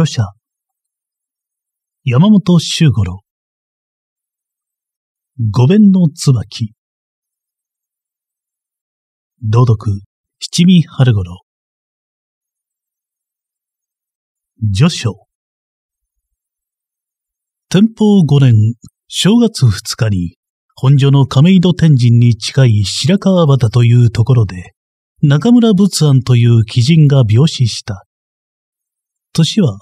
著者、山本周五郎。五弁の椿。朗読、七味春五郎。序章。天保五年、正月二日に、本所の亀戸天神に近い白川端というところで、中村仏庵という鬼人が病死した。年は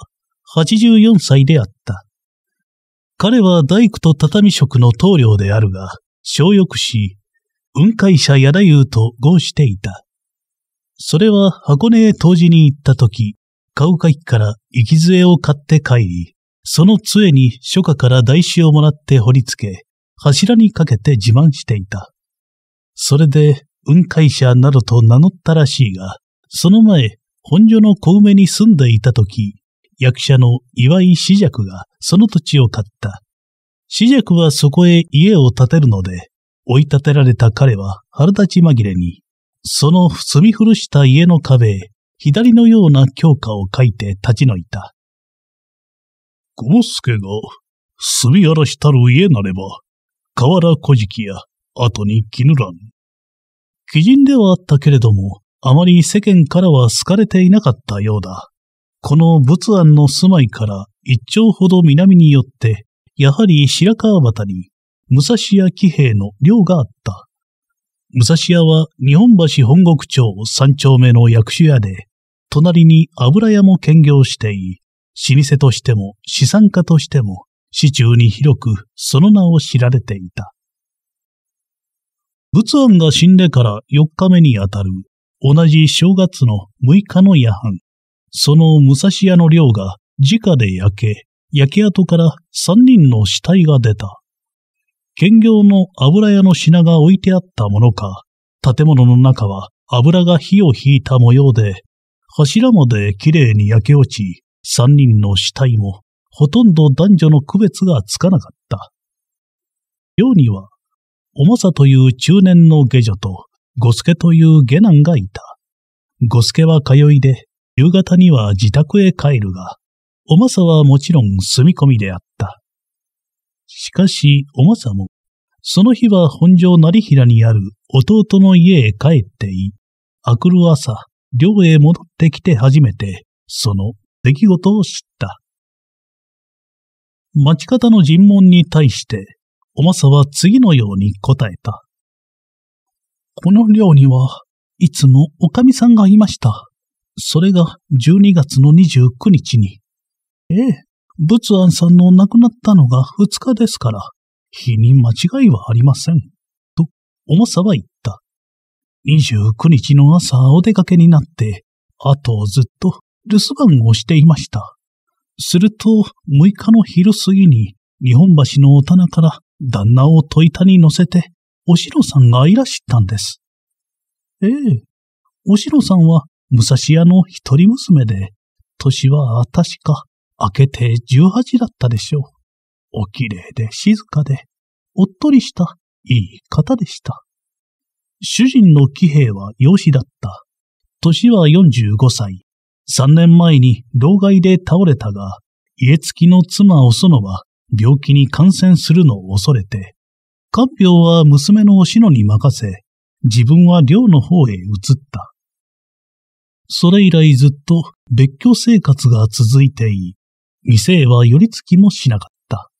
84歳であった。彼は大工と畳職の棟梁であるが、小浴し、雲海者やらゆうと合していた。それは箱根へ当時に行った時、買う会から行き杖を買って帰り、その杖に初夏から台紙をもらって掘り付け、柱にかけて自慢していた。それで、雲海者などと名乗ったらしいが、その前、本所の小梅に住んでいた時、役者の岩井四尺がその土地を買った。四尺はそこへ家を建てるので、追い立てられた彼は腹立ち紛れに、その住み古した家の壁へ、左のような強化を書いて立ち退いた。ゴスケが、住み荒らしたる家なれば、河原小敷や、後に絹らん。鬼人ではあったけれども、あまり世間からは好かれていなかったようだ。この仏庵の住まいから一丁ほど南によって、やはり白川端に武蔵屋騎兵の寮があった。武蔵屋は日本橋本国町三丁目の役所屋で、隣に油屋も兼業していい、老舗としても資産家としても、市中に広くその名を知られていた。仏案が死んでから四日目にあたる同じ正月の6日の夜半、その武蔵屋の寮が直で焼け、焼け跡から三人の死体が出た。兼業の油屋の品が置いてあったものか、建物の中は油が火を引いた模様で、柱まできれいに焼け落ち、三人の死体もほとんど男女の区別がつかなかった。寮には、おまさという中年の下女と、五助という下男がいた。五助は通いで、夕方には自宅へ帰るが、おまさはもちろん住み込みであった。しかし、おまさも、その日は本庄成平にある弟の家へ帰ってい、あくる朝、寮へ戻ってきて初めて、その出来事を知った。町方の尋問に対して、おまさは次のように答えた。この寮には、いつもおかみさんがいました。それが12月の29日に。ええ、仏庵さんの亡くなったのが2日ですから、日に間違いはありません。と、重さは言った。29日の朝お出かけになって、あとずっと留守番をしていました。すると、6日の昼過ぎに、日本橋のお棚から旦那を戸板に乗せて、おしろさんがいらしたんです。ええ、おしろさんは武蔵屋の一人娘で、年は確か明けて18だったでしょう。お綺麗で静かで、おっとりしたいい方でした。主人の騎兵は養子だった。年は45歳。3年前に老害で倒れたが、家付きの妻おそのは病気に感染するのを恐れて、看病は娘のおしのに任せ、自分は寮の方へ移った。それ以来ずっと別居生活が続いてい店へは寄り付きもしなかった。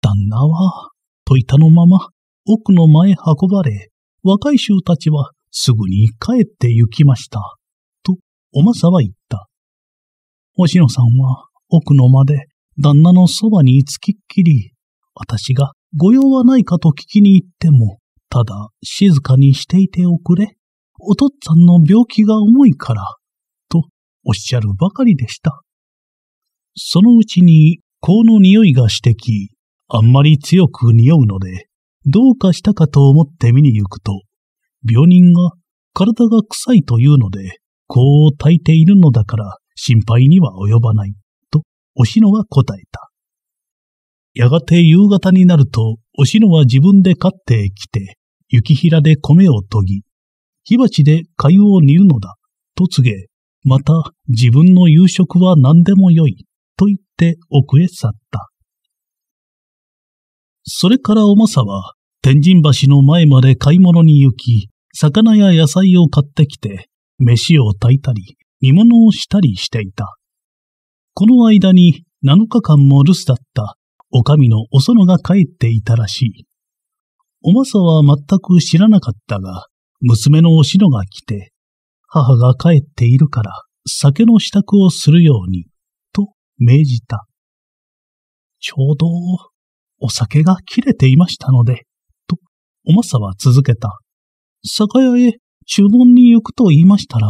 旦那は、といたのまま、奥の間へ運ばれ、若い衆たちはすぐに帰って行きました。と、おまさは言った。星野さんは奥の間で旦那のそばにつきっきり、私が御用はないかと聞きに行っても、ただ静かにしていておくれ。お父っつぁんの病気が重いから、とおっしゃるばかりでした。そのうちに、香の匂いがしてき、あんまり強く匂うので、どうかしたかと思って見に行くと、病人が体が臭いというので、香を焚いているのだから心配には及ばない、とおしのは答えた。やがて夕方になると、おしのは自分で飼ってきて、雪平で米を研ぎ、火鉢で粥を煮るのだ、と告げ、また自分の夕食は何でもよい、と言って奥へ去った。それからおまさは、天神橋の前まで買い物に行き、魚や野菜を買ってきて、飯を炊いたり、煮物をしたりしていた。この間に7日間も留守だったおみのお園が帰っていたらしい。おまさは全く知らなかったが、娘のおしのが来て、母が帰っているから酒の支度をするように、と命じた。ちょうど、お酒が切れていましたので、と、おまさは続けた。酒屋へ注文に行くと言いましたら、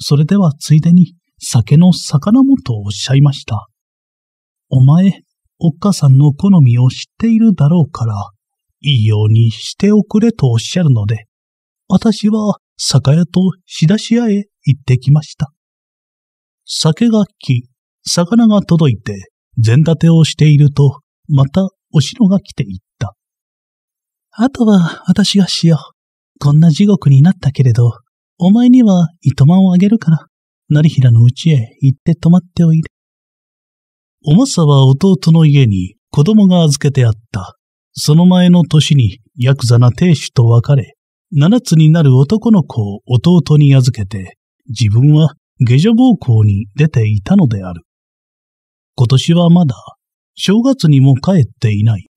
それではついでに酒の魚もとおっしゃいました。お前、おっかさんの好みを知っているだろうから、いいようにしておくれとおっしゃるので、私は酒屋と仕出し屋へ行ってきました。酒が来、魚が届いて、膳立てをしていると、またお城が来ていった。あとは私がしよう。こんな地獄になったけれど、お前には糸満をあげるから、成平のうちへ行って泊まっておいで。おまさは弟の家に子供が預けてあった。その前の年にヤクザな亭主と別れ、七つになる男の子を弟に預けて、自分は下女暴行に出ていたのである。今年はまだ正月にも帰っていない。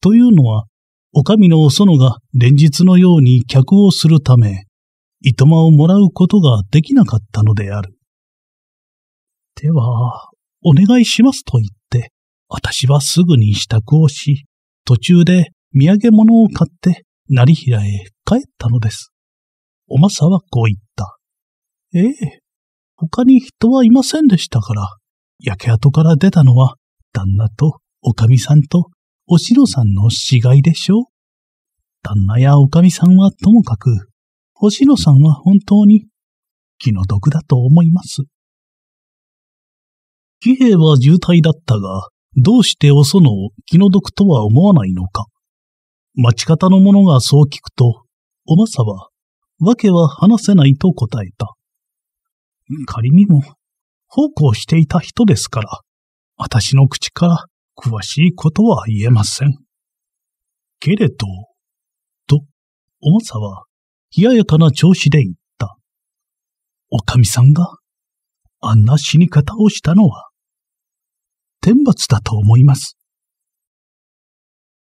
というのは、お上のお園が連日のように客をするため、いとまをもらうことができなかったのである。では、お願いしますと言って、私はすぐに支度をし、途中で土産物を買って成平へ帰ったのです。おまさはこう言った。ええ、他に人はいませんでしたから、焼け跡から出たのは旦那とおかみさんとおしろさんの死骸でしょう。旦那やおかみさんはともかく、おしろさんは本当に気の毒だと思います。騎兵は渋滞だったが、どうしておそのを気の毒とは思わないのか。町方の者がそう聞くと、おまさは、わけは話せないと答えた。仮にも、奉公していた人ですから、私の口から詳しいことは言えません。けれど、と、おまさは、冷ややかな調子で言った。おかみさんが、あんな死に方をしたのは、天罰だと思います。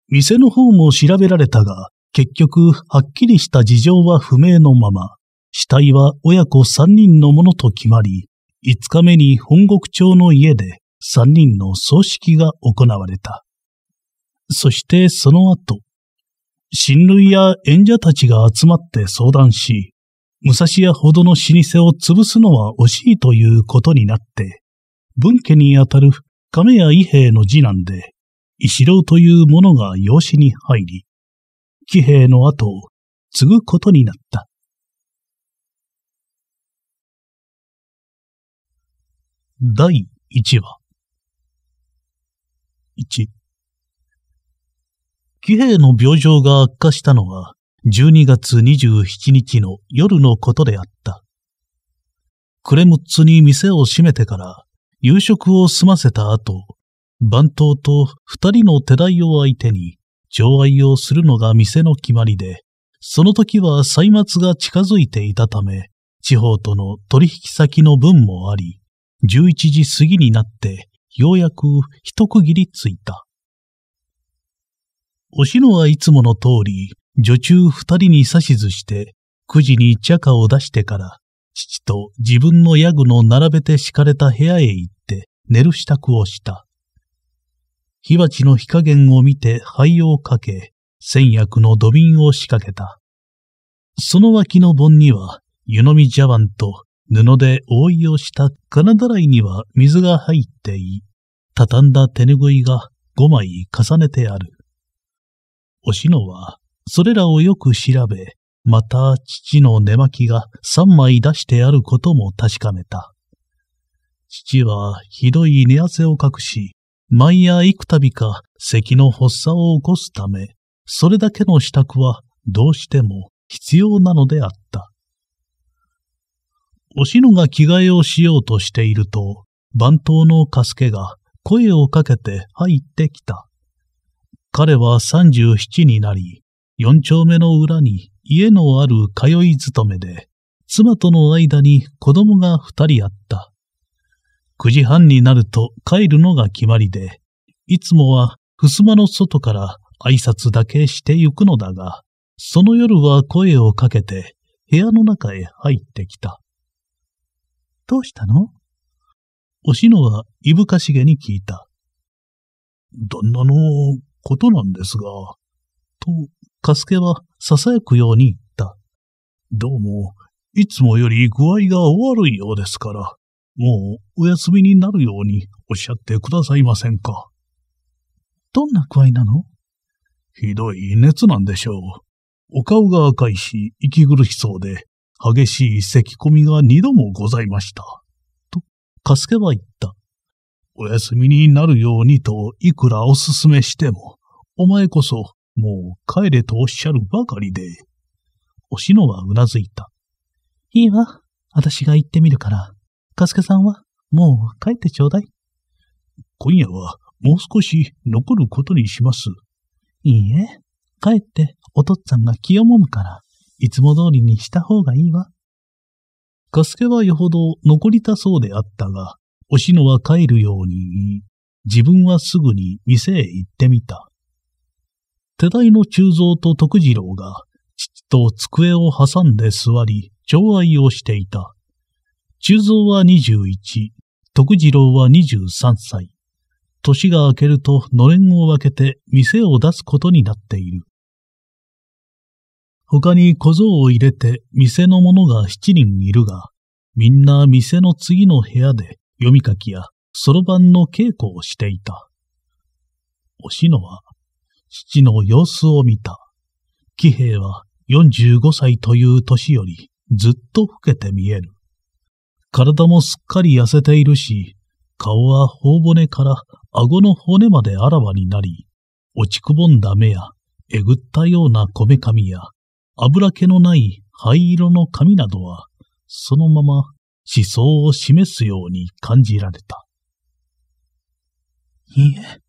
店の方も調べられたが、結局、はっきりした事情は不明のまま、死体は親子3人のものと決まり、5日目に本国町の家で3人の葬式が行われた。そしてその後、親類や演者たちが集まって相談し、武蔵屋ほどの老舗を潰すのは惜しいということになって、分家にあたる亀屋伊兵の次男で、石郎という者が養子に入り、騎兵の後を継ぐことになった。第1話。1。騎兵の病状が悪化したのは、12月27日の夜のことであった。クレムッツに店を閉めてから、夕食を済ませた後、番頭と二人の手代を相手に、情愛をするのが店の決まりで、その時は歳末が近づいていたため、地方との取引先の分もあり、11時過ぎになって、ようやく一区切りついた。おしのはいつもの通り、女中二人に指図して、9時に茶化を出してから、父と自分のヤグの並べて敷かれた部屋へ行って寝る支度をした。火鉢の火加減を見て灰をかけ、千薬の土瓶を仕掛けた。その脇の盆には湯飲み茶碗と布で覆いをした金だらいには水が入ってい、畳んだ手ぬぐいが5枚重ねてある。おしのは、それらをよく調べ、また父の寝巻きが三枚出してあることも確かめた。父はひどい寝汗をかくし、毎夜幾度か咳の発作を起こすため、それだけの支度はどうしても必要なのであった。おしのが着替えをしようとしていると、番頭のカスケが声をかけて入ってきた。彼は三十七になり、四丁目の裏に家のある通い勤めで、妻との間に子供が二人あった。九時半になると帰るのが決まりで、いつもは襖の外から挨拶だけしてゆくのだが、その夜は声をかけて部屋の中へ入ってきた。どうしたのおしのはいぶかしげに聞いた。旦那のことなんですが、と、かすけは囁くように言った。どうも、いつもより具合が悪いようですから、もうお休みになるようにおっしゃってくださいませんか。どんな具合なのひどい熱なんでしょう。お顔が赤いし、息苦しそうで、激しい咳込みが二度もございました。と、かすけは言った。お休みになるようにといくらおすすめしても、お前こそもう帰れとおっしゃるばかりで。おしのはうなずいた。いいわ。私が行ってみるから。かすけさんは、もう帰ってちょうだい。今夜は、もう少し残ることにします。いいえ。帰って、お父っつぁんが気をもむから、いつも通りにした方がいいわ。かすけはよほど残りたそうであったが、おしのは帰るように言い、自分はすぐに店へ行ってみた。手代の中蔵と徳次郎が、父と机を挟んで座り、寵愛をしていた。中蔵は21、徳次郎は23歳。年が明けるとのれんを分けて店を出すことになっている。他に小僧を入れて店の者が7人いるが、みんな店の次の部屋で読み書きやそろばんの稽古をしていた。おしのは父の様子を見た。喜兵は45歳という年よりずっと老けて見える。体もすっかり痩せているし、顔は頬骨から顎の骨まであらわになり、落ちくぼんだ目や、えぐったようなこめかみや、油気のない灰色の髪などは、そのまま思想を示すように感じられた。いいえ、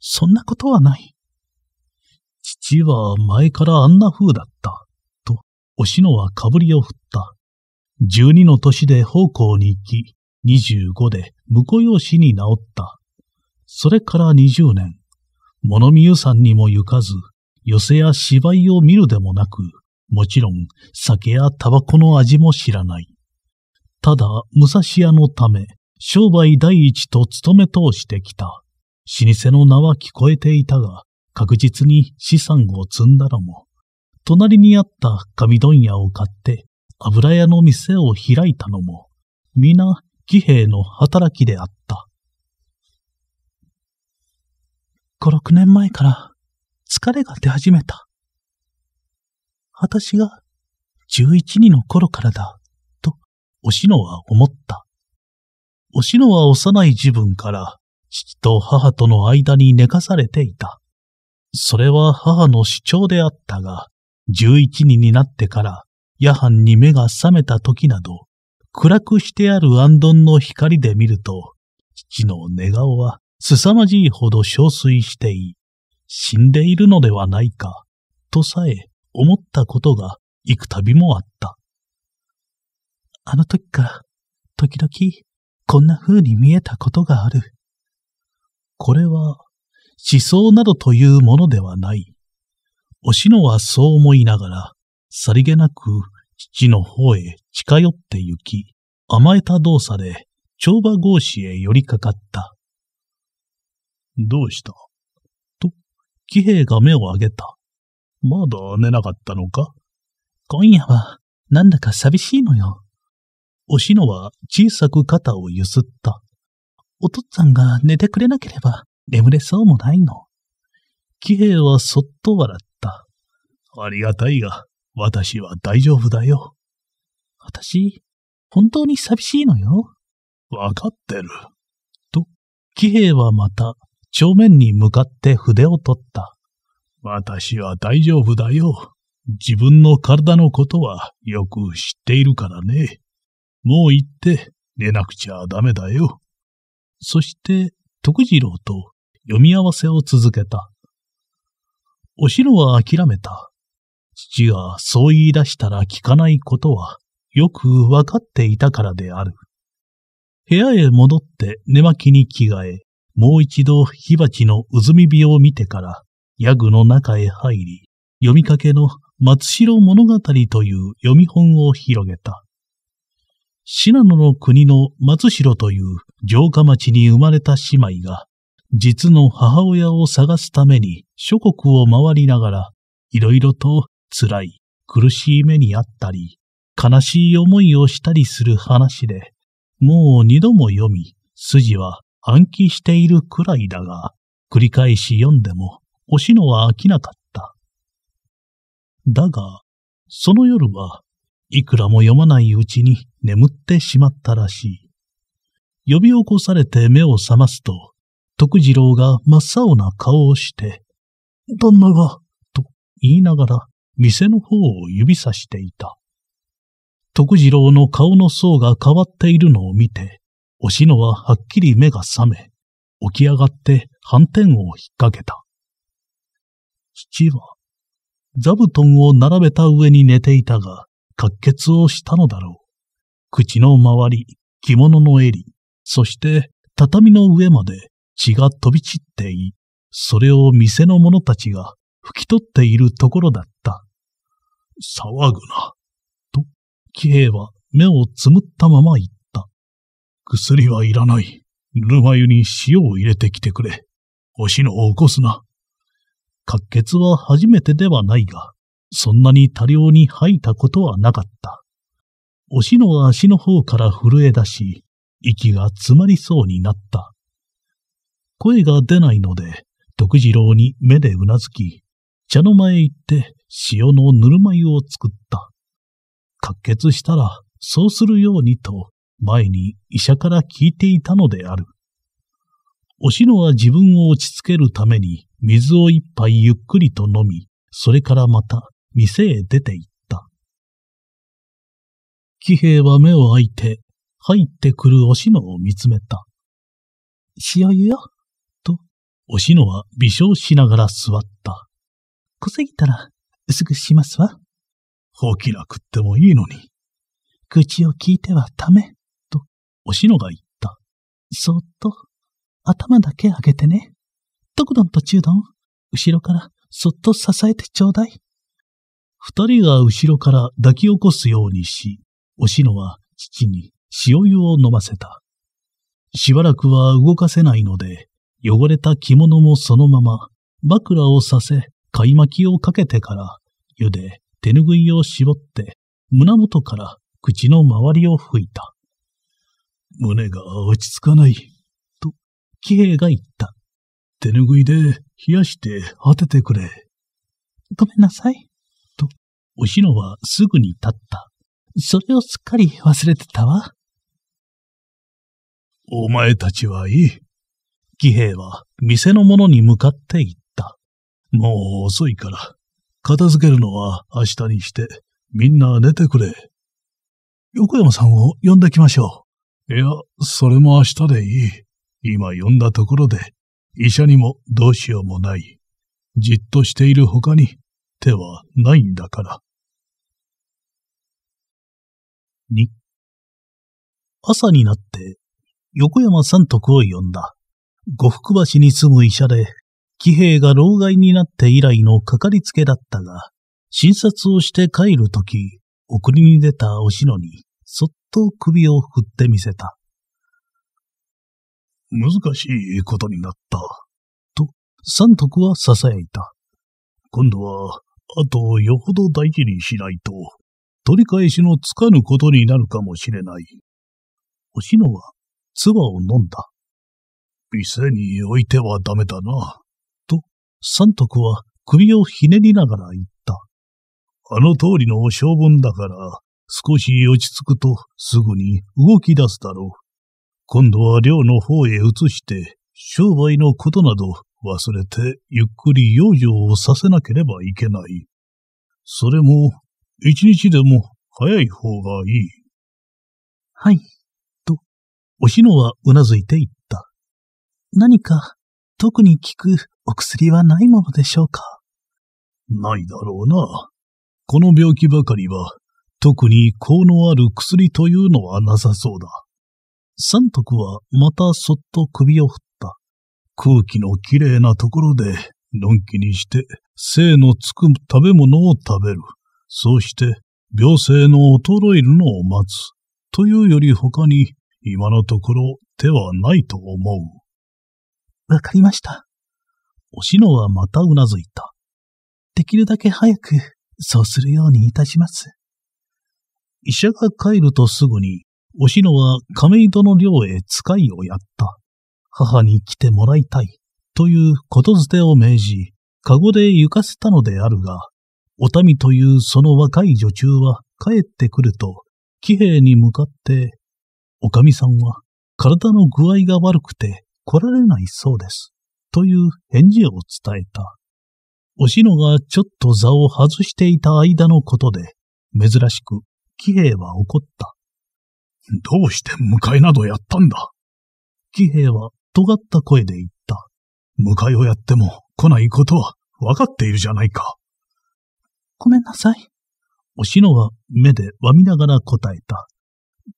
そんなことはない。父は前からあんな風だった、と、おしのはかぶりを振った。十二の年で奉公に行き、二十五で婿養子に治った。それから二十年、物見湯さんにも行かず、寄せや芝居を見るでもなく、もちろん酒やタバコの味も知らない。ただ、武蔵屋のため、商売第一と勤め通してきた。老舗の名は聞こえていたが、確実に資産を積んだのも、隣にあった紙問屋を買って油屋の店を開いたのも、皆義兵の働きであった。五六年前から疲れが出始めた。私が十一二の頃からだ、と、おしのは思った。おしのは幼い自分から、父と母との間に寝かされていた。それは母の主張であったが、11人になってから、夜半に目が覚めた時など、暗くしてある暗頓の光で見ると、父の寝顔は凄まじいほど憔悴してい、死んでいるのではないか、とさえ思ったことが幾度もあった。あの時から、時々、こんな風に見えたことがある。これは、思想などというものではない。おしのはそう思いながら、さりげなく父の方へ近寄って行き、甘えた動作で帳場格子へ寄りかかった。どうしたと、喜兵が目を上げた。まだ寝なかったのか今夜は、なんだか寂しいのよ。おしのは小さく肩をゆすった。お父っつぁんが寝てくれなければ、眠れそうもないの。騎兵はそっと笑った。ありがたいが、私は大丈夫だよ。私、本当に寂しいのよ。わかってる。と、騎兵はまた、正面に向かって筆を取った。私は大丈夫だよ。自分の体のことはよく知っているからね。もう行って寝なくちゃダメだよ。そして、徳次郎と読み合わせを続けた。お城は諦めた。父がそう言い出したら聞かないことはよくわかっていたからである。部屋へ戻って寝巻きに着替え、もう一度火鉢のうずみ火を見てから、ヤグの中へ入り、読みかけの松代物語という読み本を広げた。信濃の国の松代という城下町に生まれた姉妹が、実の母親を探すために諸国を回りながら、いろいろと辛い、苦しい目にあったり、悲しい思いをしたりする話で、もう二度も読み、筋は暗記しているくらいだが、繰り返し読んでも、おしのは飽きなかった。だが、その夜は、いくらも読まないうちに眠ってしまったらしい。呼び起こされて目を覚ますと、徳次郎が真っ青な顔をして、旦那が、と言いながら、店の方を指さしていた。徳次郎の顔の層が変わっているのを見て、おしのははっきり目が覚め、起き上がって反転を引っ掛けた。父は、座布団を並べた上に寝ていたが、滑血をしたのだろう。口の周り、着物の襟、そして畳の上まで血が飛び散ってい、それを店の者たちが拭き取っているところだった。騒ぐな。と、騎兵は目をつむったまま言った。薬はいらない。ぬるま湯に塩を入れてきてくれ。おしのを起こすな。滑血は初めてではないが、そんなに多量に吐いたことはなかった。おしのは足の方から震え出し、息が詰まりそうになった。声が出ないので、徳次郎に目でうなずき、茶の前へ行って塩のぬるま湯を作った。滑血したら、そうするようにと、前に医者から聞いていたのである。おしのは自分を落ち着けるために、水を一杯ゆっくりと飲み、それからまた店へ出て行った。喜兵衛は目を開いて、入ってくるおしのを見つめた。塩湯よ。おしのは微笑しながら座った。濃すぎたら、すぐしますわ。ほきなくってもいいのに。口を聞いてはダメ、と、おしのが言った。そっと、頭だけ上げてね。とくどんと中ゅどん、後ろからそっと支えてちょうだい。二人が後ろから抱き起こすようにし、おしのは父に塩湯を飲ませた。しばらくは動かせないので、汚れた着物もそのまま、枕をさせ、貝巻きをかけてから、湯で手ぬぐいを絞って、胸元から口の周りを拭いた。胸が落ち着かない、と、喜兵が言った。手ぬぐいで冷やして当ててくれ。ごめんなさい、と、おしのはすぐに立った。それをすっかり忘れてたわ。お前たちはいい。騎兵は店の者に向かって行った。もう遅いから、片付けるのは明日にして、みんな寝てくれ。横山さんを呼んできましょう。いや、それも明日でいい。今呼んだところで、医者にもどうしようもない。じっとしている他に手はないんだから。2朝になって横山さんと徳を呼んだ。呉服橋に住む医者で、騎兵が老害になって以来のかかりつけだったが、診察をして帰るとき、送りに出たおしのに、そっと首を振ってみせた。難しいことになった。と、三徳は囁いた。今度は、あとよほど大事にしないと、取り返しのつかぬことになるかもしれない。おしのは、唾を飲んだ。店に置いてはダメだな。と、三徳は首をひねりながら言った。あの通りの性分だから、少し落ち着くとすぐに動き出すだろう。今度は寮の方へ移して、商売のことなど忘れてゆっくり養生をさせなければいけない。それも、一日でも早い方がいい。はい、と、おしのはうなずいていっ何か特に効くお薬はないものでしょうかないだろうな。この病気ばかりは特に効能ある薬というのはなさそうだ。三徳はまたそっと首を振った。空気のきれいなところで、のんきにして、精のつく食べ物を食べる。そうして、病性の衰えるのを待つ。というより他に、今のところ手はないと思う。わかりました。おしのはまたうなずいた。できるだけ早く、そうするようにいたします。医者が帰るとすぐに、おしのは亀戸の寮へ使いをやった。母に来てもらいたい、ということづてを命じ、かごで行かせたのであるが、おたみというその若い女中は帰ってくると、騎兵に向かって、おかみさんは体の具合が悪くて来られないそうです。という返事を伝えた。おしのがちょっと座を外していた間のことで、珍しく、喜兵は怒った。どうして迎えなどやったんだ喜兵衛は尖った声で言った。迎えをやっても来ないことは分かっているじゃないか。ごめんなさい。おしのは目でわみながら答えた。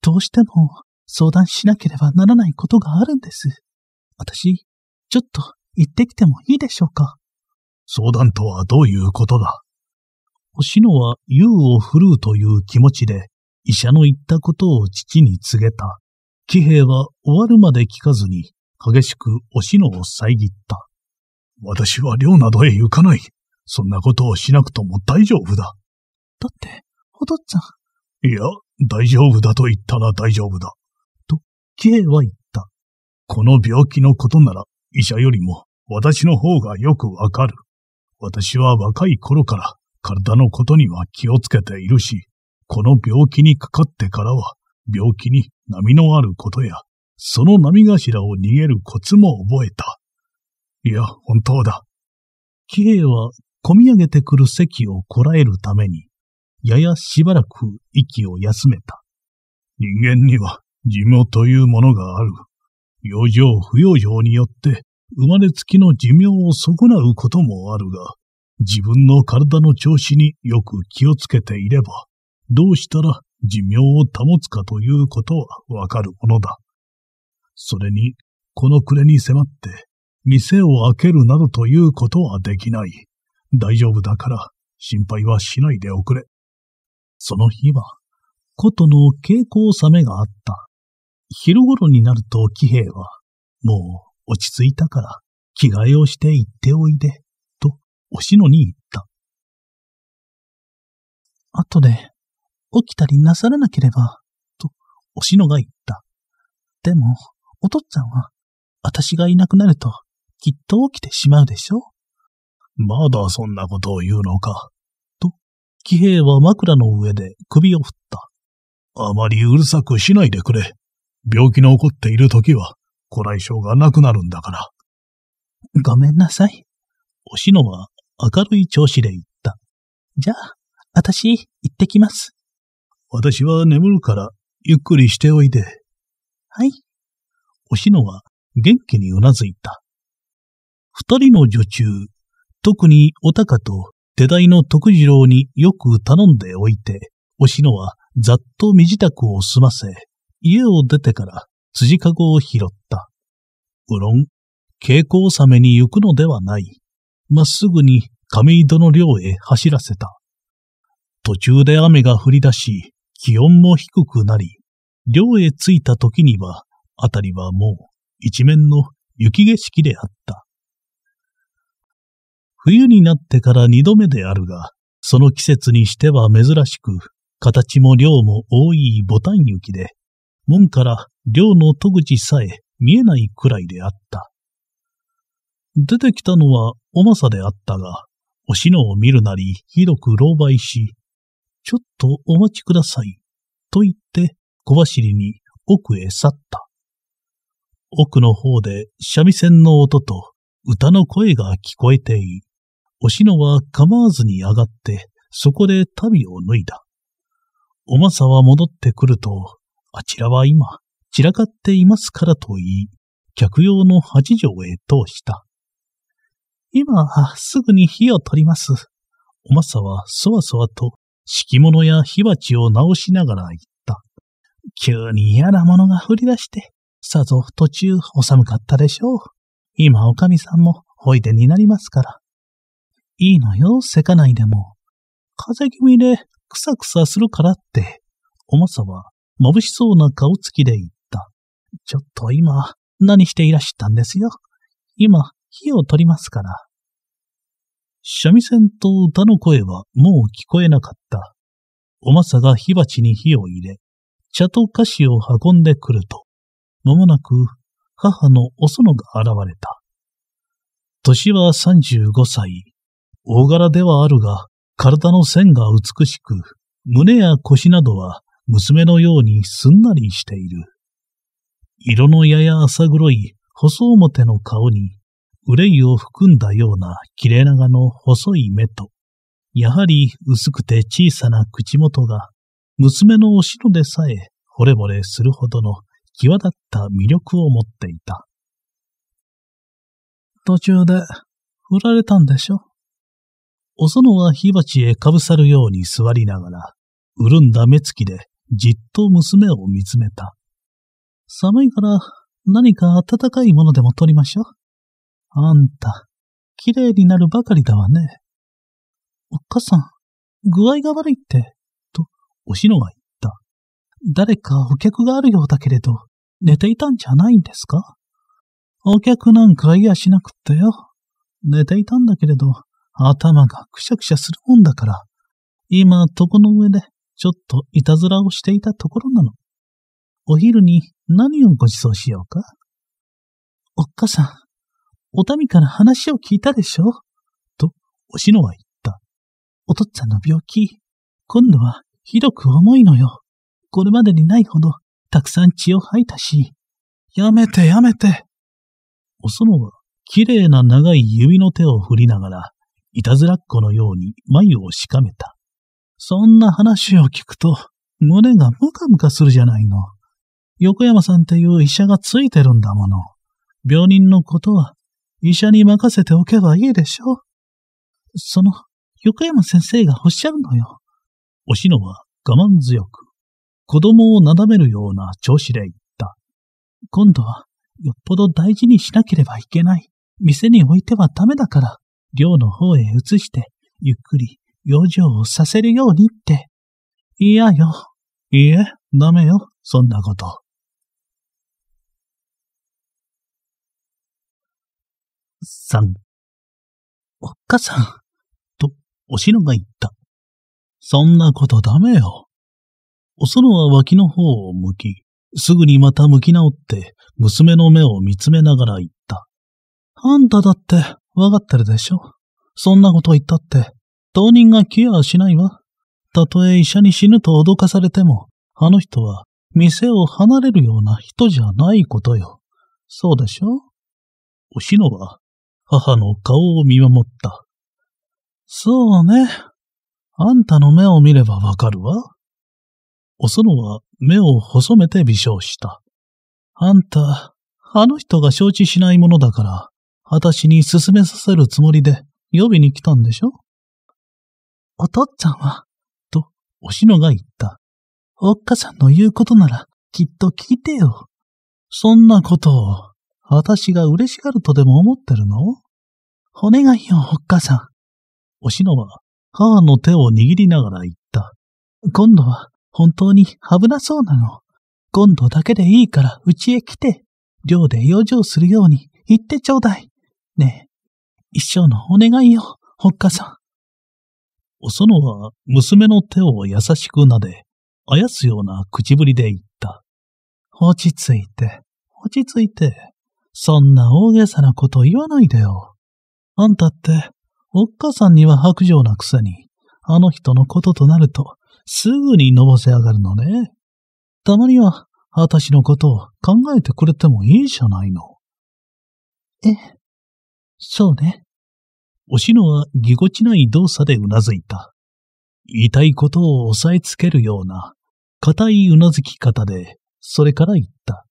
どうしても相談しなければならないことがあるんです。私、ちょっと行ってきてもいいでしょうか相談とはどういうことだおしのは優を振るうという気持ちで、医者の言ったことを父に告げた。騎兵は終わるまで聞かずに、激しくおしのを遮った。私は寮などへ行かない。そんなことをしなくとも大丈夫だ。だって、お父っちゃん。いや、大丈夫だと言ったら大丈夫だ。と、キ平は言っこの病気のことなら医者よりも私の方がよくわかる。私は若い頃から体のことには気をつけているし、この病気にかかってからは病気に波のあることや、その波頭を逃げるコツも覚えた。いや、本当だ。騎兵は、込み上げてくる咳をこらえるために、ややしばらく息を休めた。人間には寿命というものがある。余剰不余剰によって生まれつきの寿命を損なうこともあるが、自分の体の調子によく気をつけていれば、どうしたら寿命を保つかということはわかるものだ。それに、この暮れに迫って、店を開けるなどということはできない。大丈夫だから、心配はしないでおくれ。その日は、琴の稽古納めがあった。昼頃になると喜兵衛は、もう落ち着いたから着替えをして行っておいで、と、おしのに言った。後で、起きたりなさらなければ、と、おしのが言った。でも、お父っつぁんは、私がいなくなると、きっと起きてしまうでしょまだそんなことを言うのか。と、喜兵衛は枕の上で首を振った。あまりうるさくしないでくれ。病気の起こっている時は、古来症がなくなるんだから。ごめんなさい。おしのは明るい調子で言った。じゃあ、あたし、行ってきます。私は眠るから、ゆっくりしておいで。はい。おしのは元気にうなずいた。二人の女中、特にお高と手代の徳次郎によく頼んでおいて、おしのはざっと身支度を済ませ、家を出てから辻かごを拾った。うろん、蛍光納めに行くのではない。まっすぐに亀戸の寮へ走らせた。途中で雨が降り出し、気温も低くなり、寮へ着いた時には、あたりはもう一面の雪景色であった。冬になってから二度目であるが、その季節にしては珍しく、形も量も多いボタン雪で、門から寮の戸口さえ見えないくらいであった。出てきたのはおまさであったが、おしのを見るなりひどく狼狽し、ちょっとお待ちください、と言って小走りに奥へ去った。奥の方で三味線の音と歌の声が聞こえてい、おしのは構わずに上がって、そこで旅を脱いだ。おまさは戻ってくると、あちらは今、散らかっていますからと言い、客用の八畳へ通した。今、すぐに火を取ります。おまさはそわそわと敷物や火鉢を直しながら言った。急に嫌なものが降り出して、さぞ途中お寒かったでしょう。今おかみさんもおいでになりますから。いいのよ、せかないでも。風邪気味でくさくさするからって。おまさは眩しそうな顔つきで言った。ちょっと今、何していらしたんですよ。今、火を取りますから。三味線と歌の声はもう聞こえなかった。おまさが火鉢に火を入れ、茶と菓子を運んでくると、まもなく母のお園が現れた。年は35歳。大柄ではあるが、体の線が美しく、胸や腰などは娘のようにすんなりしている。色のやや浅黒い細表の顔に、憂いを含んだような切れ長の細い目と、やはり薄くて小さな口元が、娘のお城でさえ惚れ惚れするほどの際立った魅力を持っていた。途中で、振られたんでしょお園は火鉢へかぶさるように座りながら、潤んだ目つきでじっと娘を見つめた。寒いから何か温かいものでも取りましょう。あんた、綺麗になるばかりだわね。おっ母さん、具合が悪いって、と、おしのが言った。誰かお客があるようだけれど、寝ていたんじゃないんですかお客なんかいやしなくってよ。寝ていたんだけれど、頭がくしゃくしゃするもんだから、今、床の上でちょっといたずらをしていたところなの。お昼に何をご馳走しようかおっかさん、お民から話を聞いたでしょと、おしのは言った。おとっつぁんの病気、今度はひどく重いのよ。これまでにないほど、たくさん血を吐いたし。やめてやめて。おそのは、綺麗な長い指の手を振りながら、いたずらっ子のように眉をしかめた。そんな話を聞くと、胸がムカムカするじゃないの。横山さんっていう医者がついてるんだもの。病人のことは医者に任せておけばいいでしょ。その、横山先生がおっしゃるのよ。おしのは我慢強く、子供をなだめるような調子で言った。今度は、よっぽど大事にしなければいけない。店に置いてはダメだから、寮の方へ移して、ゆっくり余剰をさせるようにって。嫌よ。いいえ、ダメよ、そんなこと。三。おっかさん、と、おしのが言った。そんなことダメよ。おそのは脇の方を向き、すぐにまた向き直って、娘の目を見つめながら言った。あんただって、わかってるでしょ。そんなこと言ったって、当人がケアしないわ。たとえ医者に死ぬと脅かされても、あの人は店を離れるような人じゃないことよ。そうでしょおしのは母の顔を見守った。そうね。あんたの目を見ればわかるわ。おそのは目を細めて微笑した。あんた、あの人が承知しないものだから、私に勧めさせるつもりで、予備に来たんでしょお父っつぁんは、と、おしのが言った。おっかさんの言うことなら、きっと聞いてよ。そんなことを、私が嬉しがるとでも思ってるのお願いよ、おっかさん。おしのは、母の手を握りながら言った。今度は、本当に危なそうなの。今度だけでいいから、うちへ来て、寮で養生するように言ってちょうだい。ねえ、一生のお願いよ、ほっかさん。おそのは娘の手を優しく撫で、あやすような口ぶりで言った。落ち着いて、落ち着いて。そんな大げさなこと言わないでよ。あんたって、おっかさんには白状なくせに、あの人のこととなると、すぐにのぼせ上がるのね。たまには、あたしのことを考えてくれてもいいじゃないの。え、そうね。おしのはぎこちない動作でうなずいた。痛いことを押さえつけるような、固いうなずき方で、それから言った。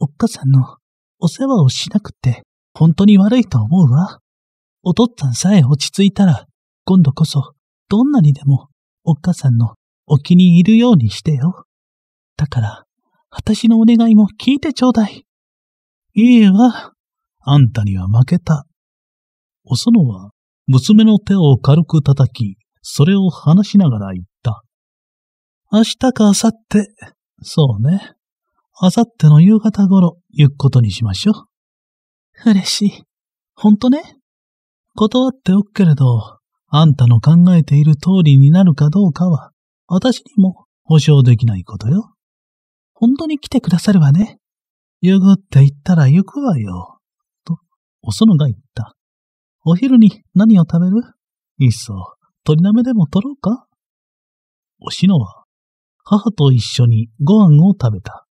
おっかさんのお世話をしなくて、本当に悪いと思うわ。お父っつぁんさえ落ち着いたら、今度こそ、どんなにでも、おっかさんのお気に入るようにしてよ。だから、私のお願いも聞いてちょうだい。いいわ。あんたには負けた。おのは娘の手を軽く叩き、それを話しながら言った。明日か明後日、そうね。明後日の夕方頃行くことにしましょう。嬉しい。ほんとね。断っておくけれど、あんたの考えている通りになるかどうかは、私にも保証できないことよ。本当に来てくださればね。ゆぐって言ったら行くわよ。と、おのが言った。お昼に何を食べるいっそ、鳥鍋でも取ろうかおしのは、母と一緒にご飯を食べた。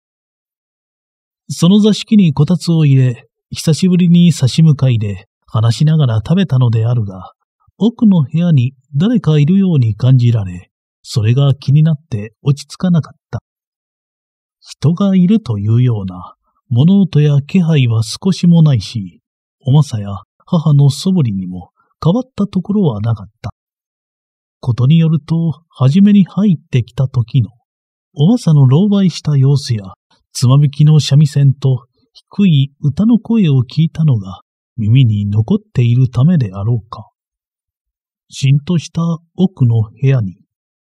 その座敷にこたつを入れ、久しぶりに差し向かいで話しながら食べたのであるが、奥の部屋に誰かいるように感じられ、それが気になって落ち着かなかった。人がいるというような物音や気配は少しもないし、重さや母の振りにも変わったところはなかった。ことによると、初めに入ってきた時の、おばさの狼狽した様子や、つまびきの三味線と低い歌の声を聞いたのが耳に残っているためであろうか。しんとした奥の部屋に、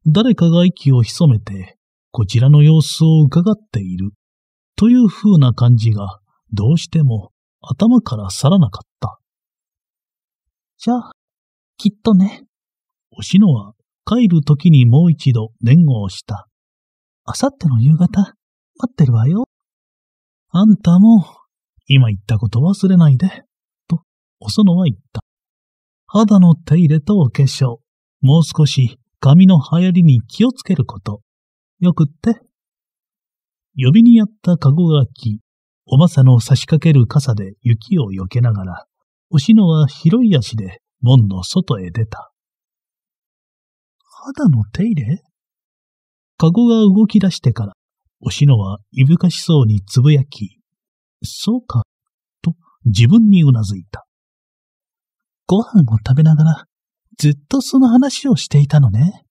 誰かが息を潜めて、こちらの様子を伺っている、という風な感じが、どうしても頭から去らなかった。じゃあ、きっとね。おしのは帰る時にもう一度念をした。あさっての夕方、待ってるわよ。あんたも、今言ったこと忘れないで、と、おそのは言った。肌の手入れとお化粧、もう少し髪の流行りに気をつけること。よくって。呼びにやったカゴがき、おまさの差し掛ける傘で雪を避けながら、おしのは広い足で門の外へ出た。肌の手入れカゴが動き出してから、おしのはいぶかしそうにつぶやき、そうか、と自分にうなずいた。ご飯を食べながら、ずっとその話をしていたのね。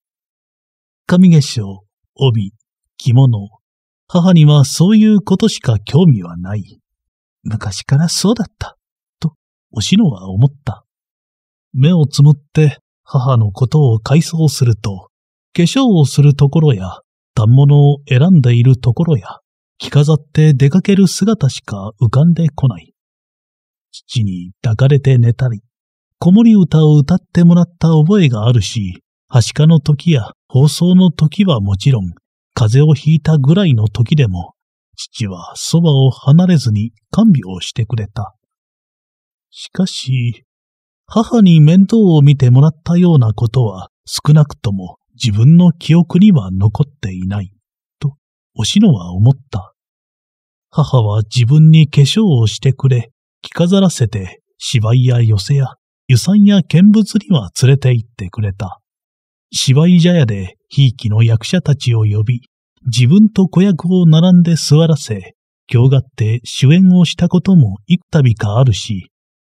髪下章、帯、着物、母にはそういうことしか興味はない。昔からそうだった。おしのは思った。目をつむって母のことを回想すると、化粧をするところや、反物を選んでいるところや、着飾って出かける姿しか浮かんでこない。父に抱かれて寝たり、子守歌を歌ってもらった覚えがあるし、はしかの時や放送の時はもちろん、風邪をひいたぐらいの時でも、父はそばを離れずに看病してくれた。しかし、母に面倒を見てもらったようなことは少なくとも自分の記憶には残っていない、と、おしのは思った。母は自分に化粧をしてくれ、着飾らせて芝居や寄せや湯山や見物には連れて行ってくれた。芝居茶屋でひいきの役者たちを呼び、自分と子役を並んで座らせ、今日がって主演をしたことも幾度かあるし、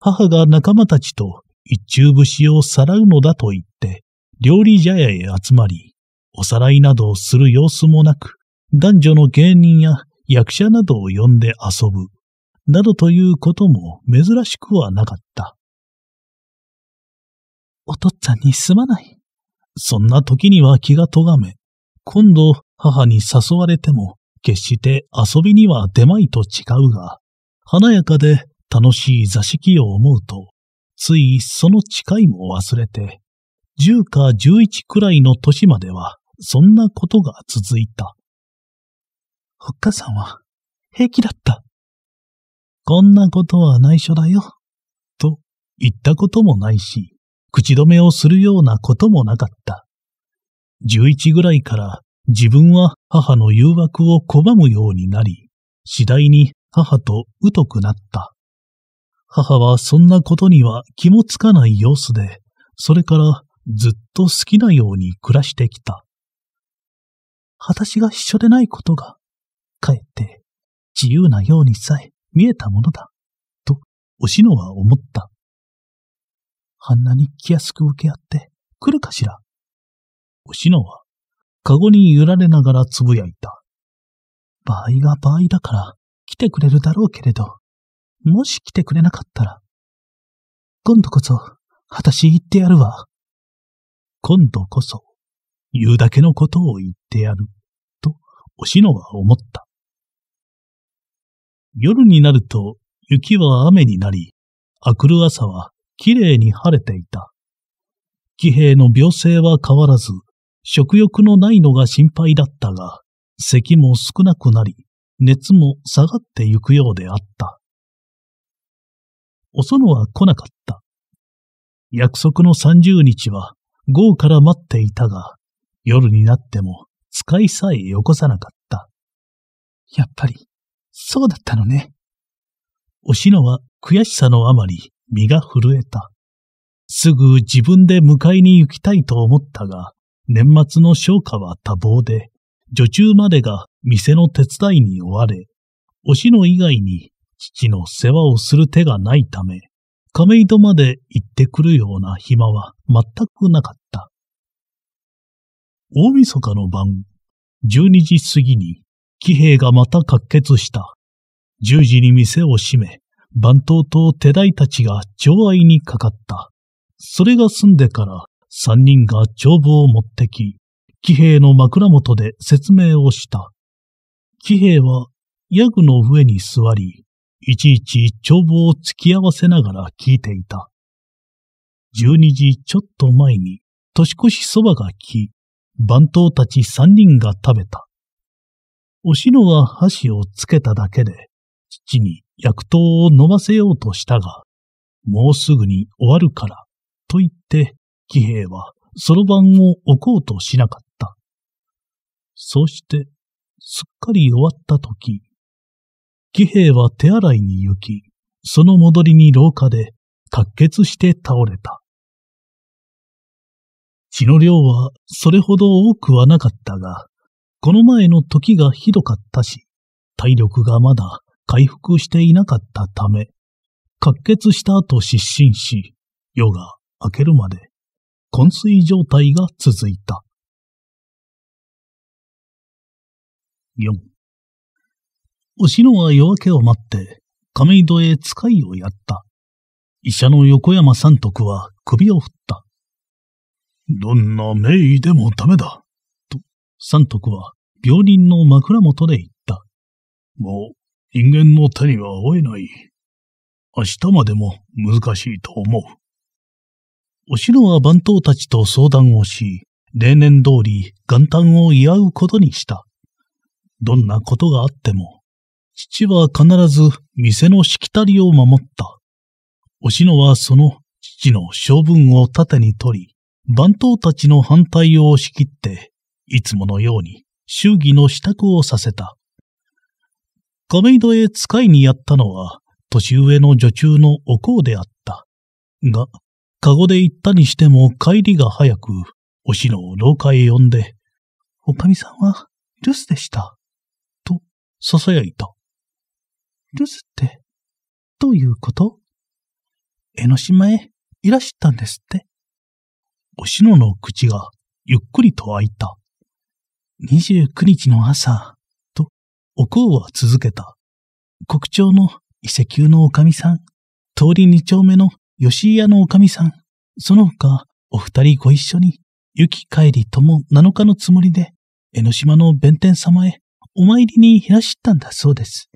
母が仲間たちと一中節をさらうのだと言って、料理茶屋へ集まり、おさらいなどをする様子もなく、男女の芸人や役者などを呼んで遊ぶ、などということも珍しくはなかった。お父っつぁんにすまない。そんな時には気がとがめ、今度母に誘われても決して遊びには出まいと誓うが、華やかで楽しい座敷を思うと、ついその誓いも忘れて、10か11くらいの年までは、そんなことが続いた。おっかさんは、平気だった。こんなことは内緒だよ。と言ったこともないし、口止めをするようなこともなかった。11ぐらいから自分は母の誘惑を拒むようになり、次第に母と疎くなった。母はそんなことには気もつかない様子で、それからずっと好きなように暮らしてきた。私が秘書でないことが、かえって自由なようにさえ見えたものだ、と、おしのは思った。あんなに気安く受け合って来るかしら。おしのは、かごに揺られながらつぶやいた。場合が場合だから来てくれるだろうけれど、もし来てくれなかったら、今度こそ、私言ってやるわ。今度こそ、言うだけのことを言ってやる、と、おしのは思った。夜になると、雪は雨になり、明くる朝は綺麗に晴れていた。騎兵の病性は変わらず、食欲のないのが心配だったが、咳も少なくなり、熱も下がってゆくようであった。おそのは来なかった。約束の30日は、豪から待っていたが、夜になっても使いさえよこさなかった。やっぱり、そうだったのね。おしのは悔しさのあまり身が震えた。すぐ自分で迎えに行きたいと思ったが、年末の消化は多忙で、女中までが店の手伝いに追われ、おしの以外に父の世話をする手がないため、亀戸まで行ってくるような暇は全くなかった。大晦日の晩、12時過ぎに、騎兵がまた滑血した。10時に店を閉め、番頭と手代たちが情愛にかかった。それが済んでから三人が帳簿を持ってき、騎兵の枕元で説明をした。騎兵は、ヤグの上に座り、いちいち帳簿を突き合わせながら聞いていた。12時ちょっと前に年越しそばが来、番頭たち三人が食べた。おしのは箸をつけただけで、父に薬湯を飲ませようとしたが、もうすぐに終わるから、と言って、喜兵衛はそろばんを置こうとしなかった。そうして、すっかり終わった時、騎兵は手洗いに行き、その戻りに廊下で、達血して倒れた。血の量はそれほど多くはなかったが、この前の時がひどかったし、体力がまだ回復していなかったため、滑血した後失神し、夜が明けるまで、昏睡状態が続いた。4おしのは夜明けを待って、亀戸へ使いをやった。医者の横山三徳は首を振った。どんな名医でもダメだ。と、三徳は病人の枕元で言った。もう、人間の手には負えない。明日までも難しいと思う。お城は番頭たちと相談をし、例年通り元旦を祝うことにした。どんなことがあっても、父は必ず店のしきたりを守った。おしのはその父の性分を盾に取り、番頭たちの反対を押し切って、いつものように祝儀の支度をさせた。亀戸へ使いにやったのは、年上の女中のお香であった。が、カゴで行ったにしても帰りが早く、おしのを廊下へ呼んで、おかみさんは留守でした。と、囁いた。留守って、どういうこと江ノ島へいらしたんですって。おしのの口がゆっくりと開いた。29日の朝、と、おこうは続けた。国庁の伊勢宮のおかみさん、通り二丁目の吉井屋のおかみさん、その他、お二人ご一緒に、雪帰りとも7日のつもりで、江ノ島の弁天様へお参りにいらしたんだそうです。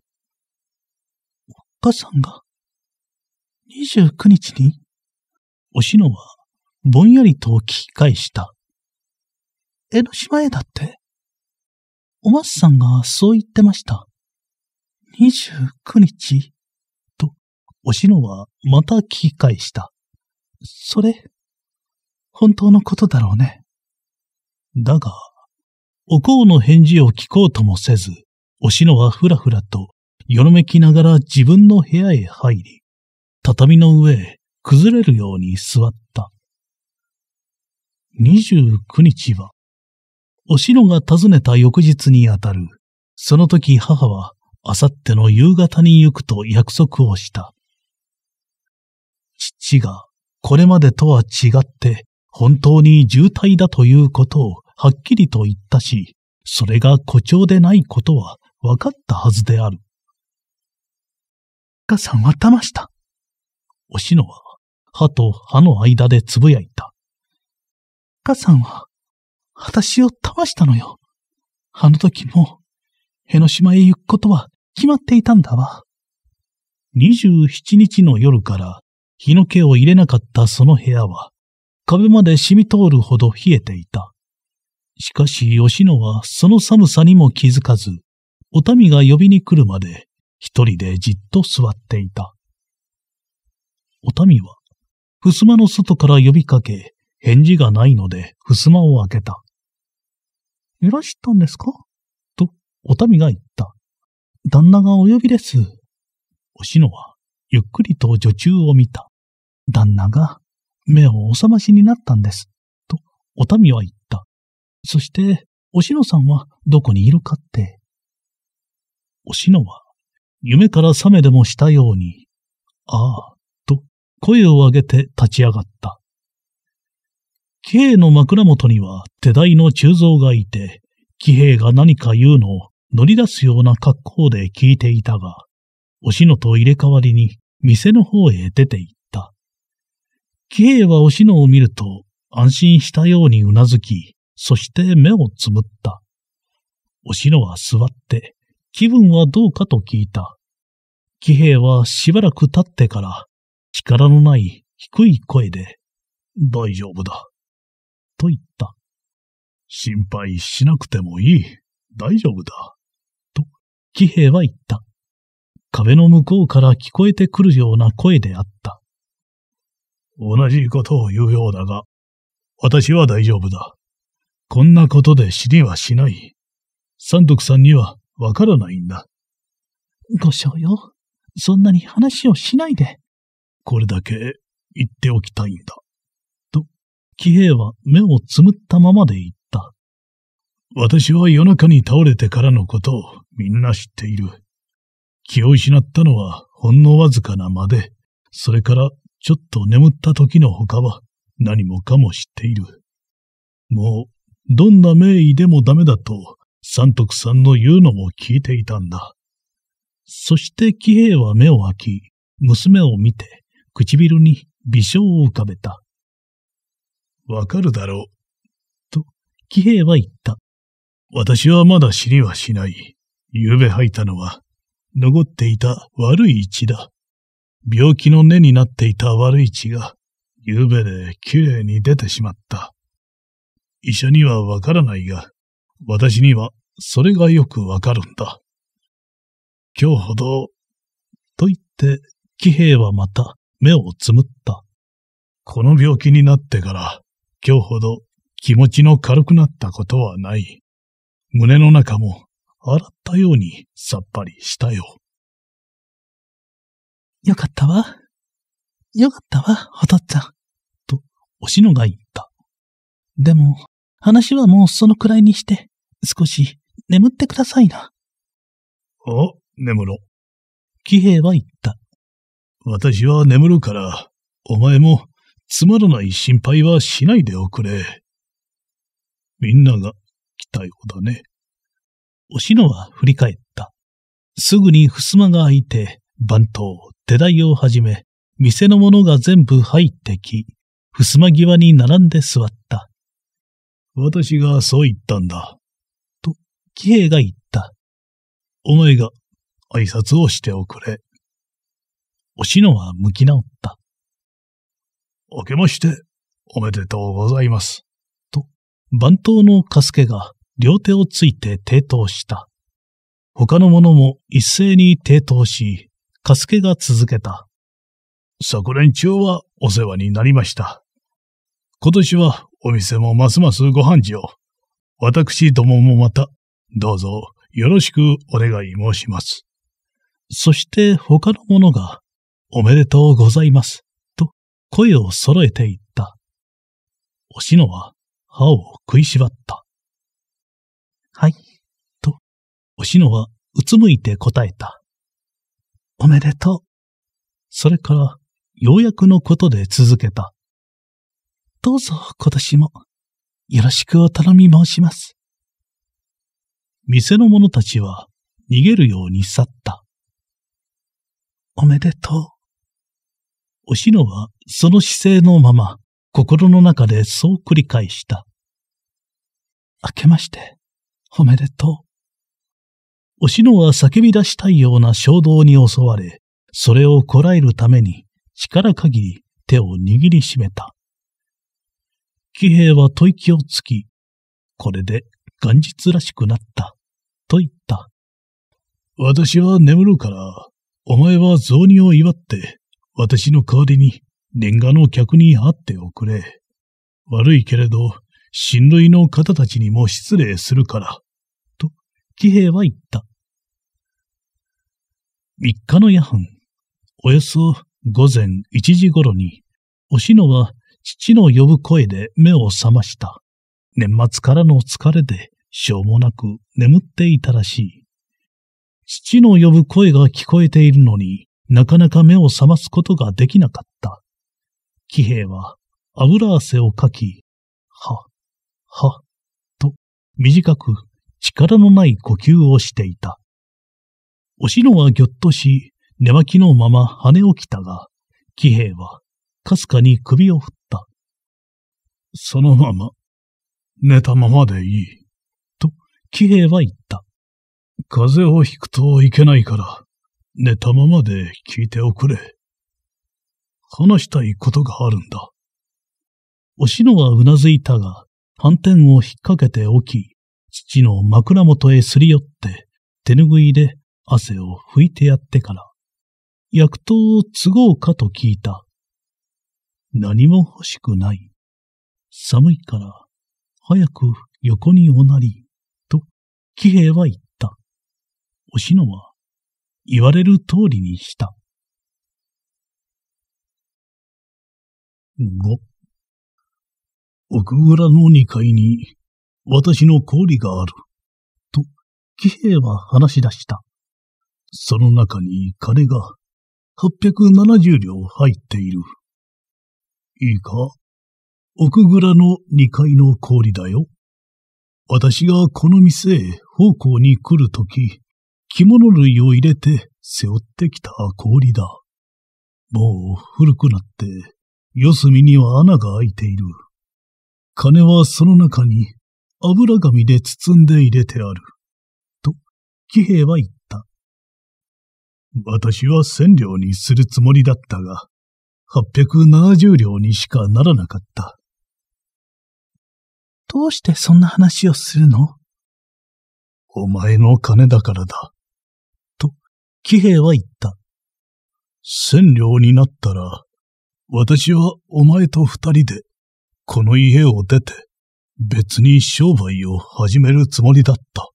母さんが、29日におしのは、ぼんやりと聞き返した。江ノ島へだって、おまっさんがそう言ってました。29日と、おしのはまた聞き返した。それ、本当のことだろうね。だが、おこうの返事を聞こうともせず、おしのはふらふらとよろめきながら自分の部屋へ入り、畳の上へ崩れるように座った。29日は、おしのが訪ねた翌日にあたる。その時母は、あさっての夕方に行くと約束をした。父が、これまでとは違って、本当に渋滞だということをはっきりと言ったし、それが誇張でないことは分かったはずである。かさんたました。おしのは、歯と歯の間でつぶやいた。かさんは、私を騙したのよ。あの時も、江ノ島へ行くことは決まっていたんだわ。27日の夜から日の気を入れなかったその部屋は、壁まで染み通るほど冷えていた。しかし吉野はその寒さにも気づかず、お民が呼びに来るまで一人でじっと座っていた。おたみは、襖の外から呼びかけ、返事がないので、襖を開けた。いらしたんですかと、おたみが言った。旦那がお呼びです。おしのは、ゆっくりと女中を見た。旦那が、目をお覚ましになったんです。と、おたみは言った。そして、おしのさんはどこにいるかって。おしのは、夢から覚めでもしたように、ああ、と声を上げて立ち上がった。騎兵の枕元には手代の鋳造がいて、騎兵が何か言うのを乗り出すような格好で聞いていたが、おしのと入れ替わりに店の方へ出て行った。騎兵はおしのを見ると安心したようにうなずき、そして目をつむった。おしのは座って気分はどうかと聞いた。騎兵はしばらく経ってから、力のない低い声で、大丈夫だ。と言った。心配しなくてもいい。大丈夫だ。と、騎兵は言った。壁の向こうから聞こえてくるような声であった。同じことを言うようだが、私は大丈夫だ。こんなことで死にはしない。三徳さんにはわからないんだ。ご所よ。そんなに話をしないで。これだけ言っておきたいんだ。と、喜平は目をつむったままで言った。私は夜中に倒れてからのことをみんな知っている。気を失ったのはほんのわずかな間で、それからちょっと眠った時の他は何もかも知っている。もう、どんな名医でもダメだと三徳さんの言うのも聞いていたんだ。そして喜兵は目を開き、娘を見て、唇に微笑を浮かべた。わかるだろう。と、喜兵は言った。私はまだ死にはしない。夕べ吐いたのは、残っていた悪い血だ。病気の根になっていた悪い血が、夕べできれいに出てしまった。医者にはわからないが、私にはそれがよくわかるんだ。今日ほど、と言って、騎兵はまた目をつむった。この病気になってから、今日ほど気持ちの軽くなったことはない。胸の中も洗ったようにさっぱりしたよ。よかったわ。よかったわ、お父っちゃん。と、おしのが言った。でも、話はもうそのくらいにして、少し眠ってくださいな。あ、眠ろ。騎兵は言った。私は眠るから、お前もつまらない心配はしないでおくれ。みんなが来たようだね。おしのは振り返った。すぐに襖が開いて、番頭、手代をはじめ、店の者が全部入ってき、襖際に並んで座った。私がそう言ったんだ。と、気兵が言った。お前が挨拶をしておくれ。おしのは向き直った。明けまして、おめでとうございます。と、番頭のカスケが両手をついて抵当した。他の者も一斉に抵当し、カスケが続けた。昨年中はお世話になりました。今年はお店もますますご繁盛。私どももまた、どうぞよろしくお願い申します。そして他の者が、おめでとうございます、と声を揃えていった。おしのは歯を食いしばった。はい、と、おしのはうつむいて答えた。おめでとう。それから、ようやくのことで続けた。どうぞ今年も、よろしくお頼み申します。店の者たちは逃げるように去った。おめでとう。おしのはその姿勢のまま心の中でそう繰り返した。明けまして、おめでとう。おしのは叫び出したいような衝動に襲われ、それをこらえるために力限り手を握りしめた。騎兵は吐息をつき、これで元日らしくなった、と言った。私は眠るから、お前は雑煮を祝って、私の代わりに年賀の客に会っておくれ。悪いけれど、親類の方たちにも失礼するから、と、騎兵は言った。三日の夜半、およそ午前一時頃に、おしのは父の呼ぶ声で目を覚ました。年末からの疲れで、しょうもなく眠っていたらしい。父の呼ぶ声が聞こえているのになかなか目を覚ますことができなかった。喜兵は油汗をかき、は、は、と短く力のない呼吸をしていた。おしのはぎょっとし、寝巻きのまま跳ね起きたが、喜兵はかすかに首を振っそのまま、寝たままでいい。と、騎兵は言った。風邪をひくといけないから、寝たままで聞いておくれ。話したいことがあるんだ。おしのはうなずいたが、反転を引っ掛けておき、父の枕元へすり寄って、手ぬぐいで汗を拭いてやってから、薬刀を継ごうかと聞いた。何も欲しくない。寒いから、早く横におなり、と、喜兵は言った。おしのは、言われる通りにした。五、奥蔵の二階に、私の氷がある、と、喜兵は話し出した。その中に金が、八百七十両入っている。いいか奥蔵の二階の氷だよ。私がこの店へ奉公に来るとき、着物類を入れて背負ってきた氷だ。もう古くなって、四隅には穴が開いている。金はその中に油紙で包んで入れてある。と、騎兵は言った。私は千両にするつもりだったが、八百七十両にしかならなかった。どうしてそんな話をするのお前の金だからだ。と、騎兵は言った。千両になったら、私はお前と二人で、この家を出て、別に商売を始めるつもりだった。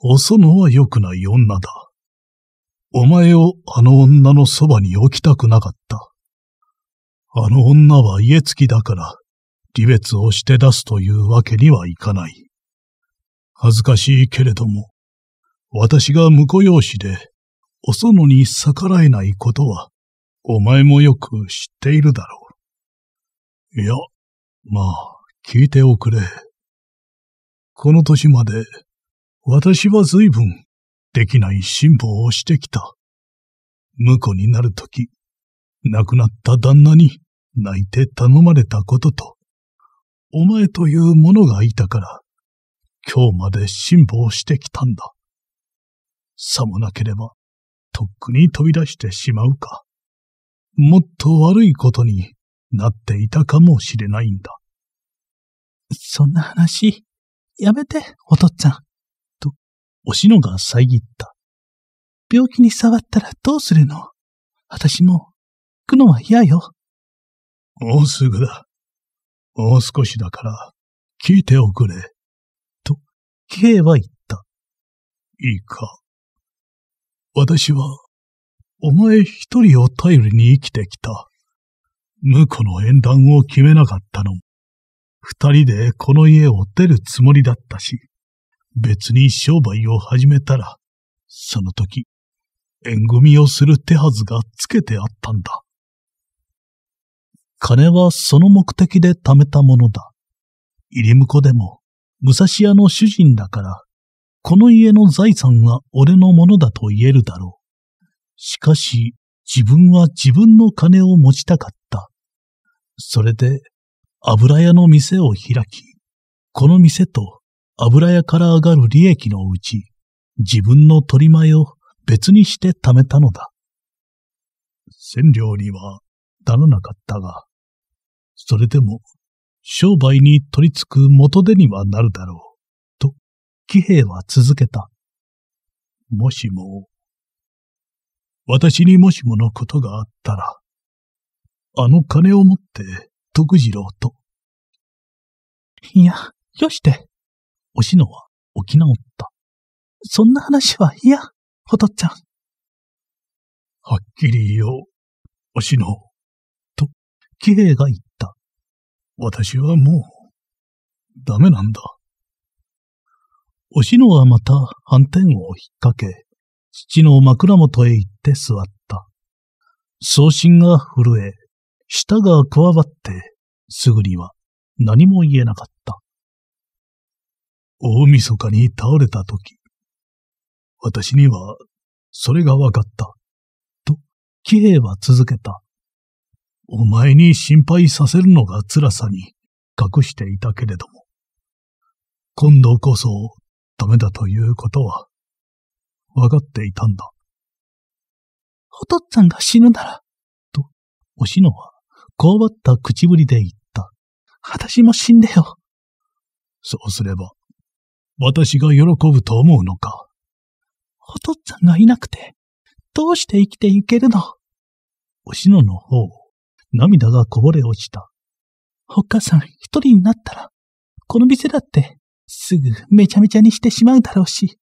おそのは良くない女だ。お前をあの女のそばに置きたくなかった。あの女は家付きだから、離別をして出すというわけにはいかない。恥ずかしいけれども、私が婿養子で、おそのに逆らえないことは、お前もよく知っているだろう。いや、まあ、聞いておくれ。この年まで、私は随分、できない辛抱をしてきた。婿になるとき、亡くなった旦那に泣いて頼まれたことと、お前というものがいたから、今日まで辛抱してきたんだ。さもなければ、とっくに飛び出してしまうか。もっと悪いことになっていたかもしれないんだ。そんな話、やめて、お父っつぁん。と、おしのが遮った。病気に触ったらどうするの私も、行くのは嫌よ。もうすぐだ。もう少しだから、聞いておくれ。と、K は言った。いいか。私は、お前一人を頼りに生きてきた。婿の縁談を決めなかったの。二人でこの家を出るつもりだったし、別に商売を始めたら、その時、縁組をする手はずがつけてあったんだ。金はその目的で貯めたものだ。入り婿でも、武蔵屋の主人だから、この家の財産は俺のものだと言えるだろう。しかし、自分は自分の金を持ちたかった。それで、油屋の店を開き、この店と油屋から上がる利益のうち、自分の取り前を別にして貯めたのだ。千両にはならなかったが、それでも商売に取り付く元手にはなるだろう、と、騎兵は続けた。もしも、私にもしものことがあったら、あの金を持って、徳次郎と。いや、よして。おしのは起き直った。そんな話は嫌、ほとっちゃん。はっきり言おう、おしの。キ兵が言った。私はもう、ダメなんだ。おしのはまた斑点を引っ掛け、父の枕元へ行って座った。送信が震え、舌が加わって、すぐには何も言えなかった。大晦日に倒れた時、私にはそれが分かった。と、気兵は続けた。お前に心配させるのが辛さに隠していたけれども、今度こそダメだということは、わかっていたんだ。お父っつぁんが死ぬなら、と、おしのは、こわばった口ぶりで言った。私も死んでよ。そうすれば、私が喜ぶと思うのか。お父っつぁんがいなくて、どうして生きていけるのおしのの方を涙がこぼれ落ちた。お母さん一人になったら、この店だって、すぐめちゃめちゃにしてしまうだろうし、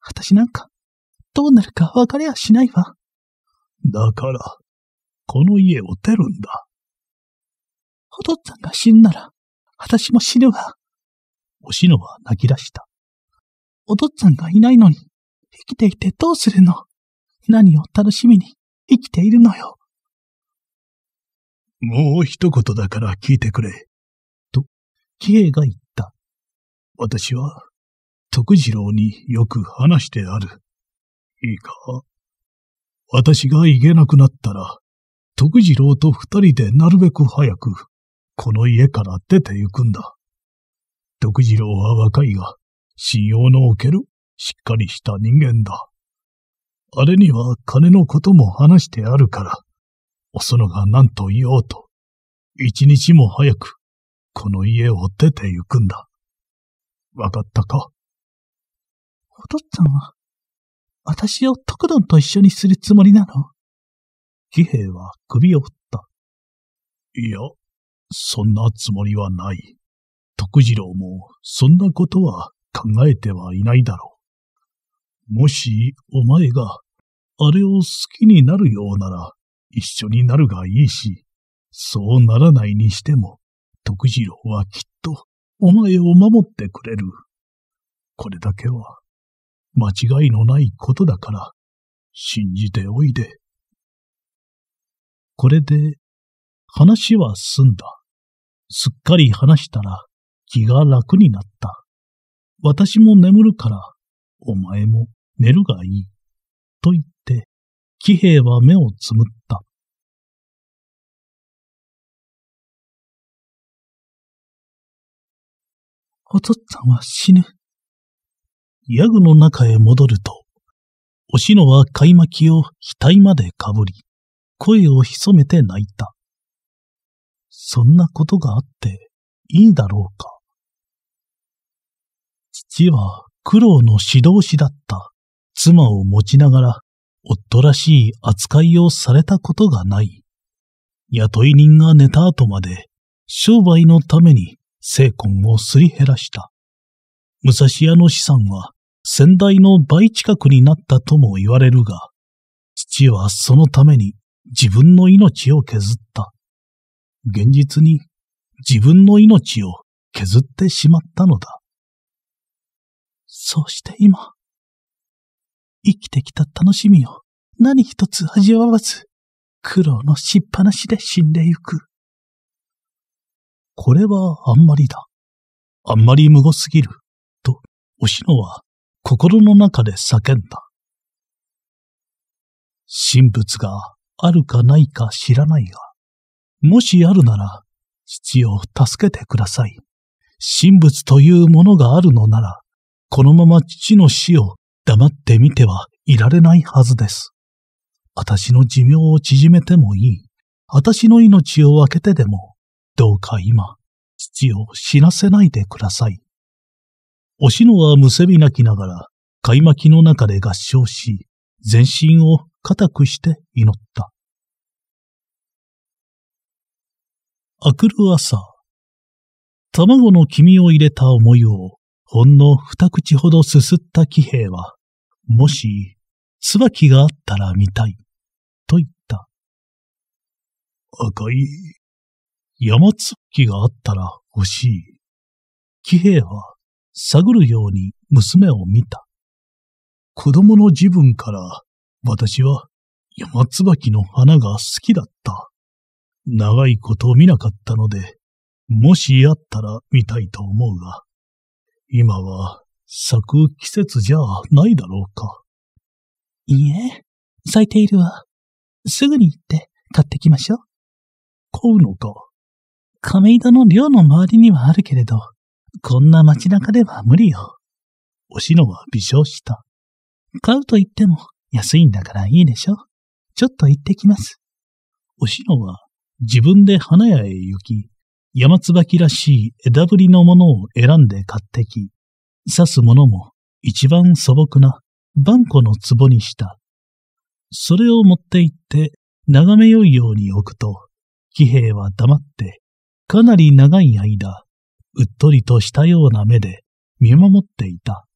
私なんか、どうなるか分かりやしないわ。だから、この家を出るんだ。お父っつぁんが死んなら、私も死ぬわ。おしのは泣き出した。お父っつぁんがいないのに、生きていてどうするの何を楽しみに生きているのよ。もう一言だから聞いてくれ。と、キエが言った。私は、徳次郎によく話してある。いいか私が行けなくなったら、徳次郎と二人でなるべく早く、この家から出て行くんだ。徳次郎は若いが、信用のおける、しっかりした人間だ。あれには金のことも話してあるから、おそのが何と言おうと、一日も早く、この家を出て行くんだ。わかったかお父っつぁんは、私を徳丼と一緒にするつもりなの騎兵は首を振った。いや、そんなつもりはない。徳次郎もそんなことは考えてはいないだろう。もしお前があれを好きになるようなら、一緒になるがいいし、そうならないにしても、徳次郎はきっと、お前を守ってくれる。これだけは、間違いのないことだから、信じておいで。これで、話は済んだ。すっかり話したら、気が楽になった。私も眠るから、お前も寝るがいい。と言って、騎兵は目をつむっお父っつぁんは死ぬ。ヤグの中へ戻ると、おしのはい巻きを額までかぶり、声を潜めて泣いた。そんなことがあっていいだろうか。父は苦労の指導士だった妻を持ちながら夫らしい扱いをされたことがない。雇い人が寝た後まで商売のために精魂をすり減らした。武蔵屋の資産は先代の倍近くになったとも言われるが、父はそのために自分の命を削った。現実に自分の命を削ってしまったのだ。そうして今、生きてきた楽しみを何一つ味わわず、苦労のしっぱなしで死んでゆく。これはあんまりだ。あんまり無語すぎる。と、おしのは心の中で叫んだ。神仏があるかないか知らないが、もしあるなら、父を助けてください。神仏というものがあるのなら、このまま父の死を黙ってみてはいられないはずです。私の寿命を縮めてもいい。私の命を分けてでも、どうか今、父を死なせないでください。おしのはむせび泣きながら、いまきの中で合唱し、全身を固くして祈った。あくる朝、卵の黄身を入れた思いを、ほんの二口ほどすすった騎兵は、もし、椿があったら見たい、と言った。赤い山月きがあったら欲しい。騎兵は探るように娘を見た。子供の自分から私は山椿の花が好きだった。長いこと見なかったので、もしあったら見たいと思うが、今は咲く季節じゃないだろうか。いいえ、咲いているわ。すぐに行って買ってきましょう。買うのか亀戸の寮の周りにはあるけれど、こんな街中では無理よ。おしのは微笑した。買うと言っても安いんだからいいでしょ。ちょっと行ってきます。おしのは自分で花屋へ行き、山椿らしい枝ぶりのものを選んで買ってき、刺すものも一番素朴な万古の壺にした。それを持って行って眺めよいように置くと、騎兵は黙ってかなり長い間、うっとりとしたような目で見守っていた。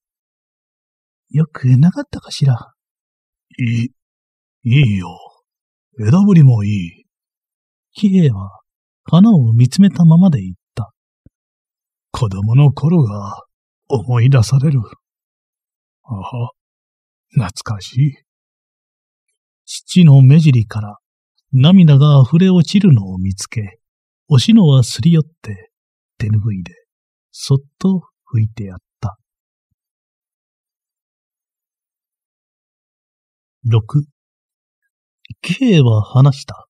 よくなかったかしら。い、いいいよ。枝ぶりもいい。喜兵は花を見つめたままで言った。子供の頃が思い出される。あは、懐かしい。父の目尻から涙が溢れ落ちるのを見つけ、おしのはすり寄って手ぬぐいでそっと拭いてやった。六、K は話した。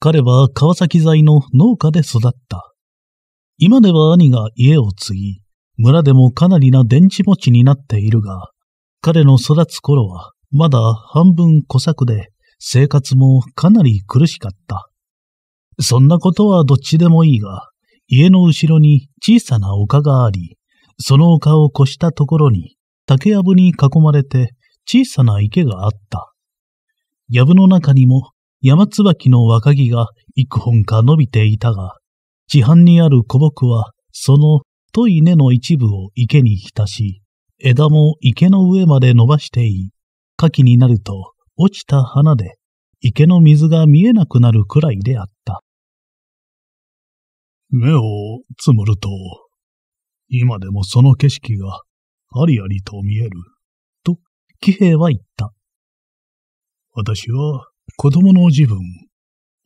彼は川崎材の農家で育った。今では兄が家を継ぎ、村でもかなりな電池持ちになっているが、彼の育つ頃はまだ半分小作で生活もかなり苦しかった。そんなことはどっちでもいいが、家の後ろに小さな丘があり、その丘を越したところに、竹藪に囲まれて小さな池があった。藪の中にも山椿の若木が幾本か伸びていたが、地畔にある古木はその太い根の一部を池に浸し、枝も池の上まで伸ばしていい。夏季になると落ちた花で池の水が見えなくなるくらいであった。目をつむると、今でもその景色がありありと見える、と騎兵は言った。私は子供の自分、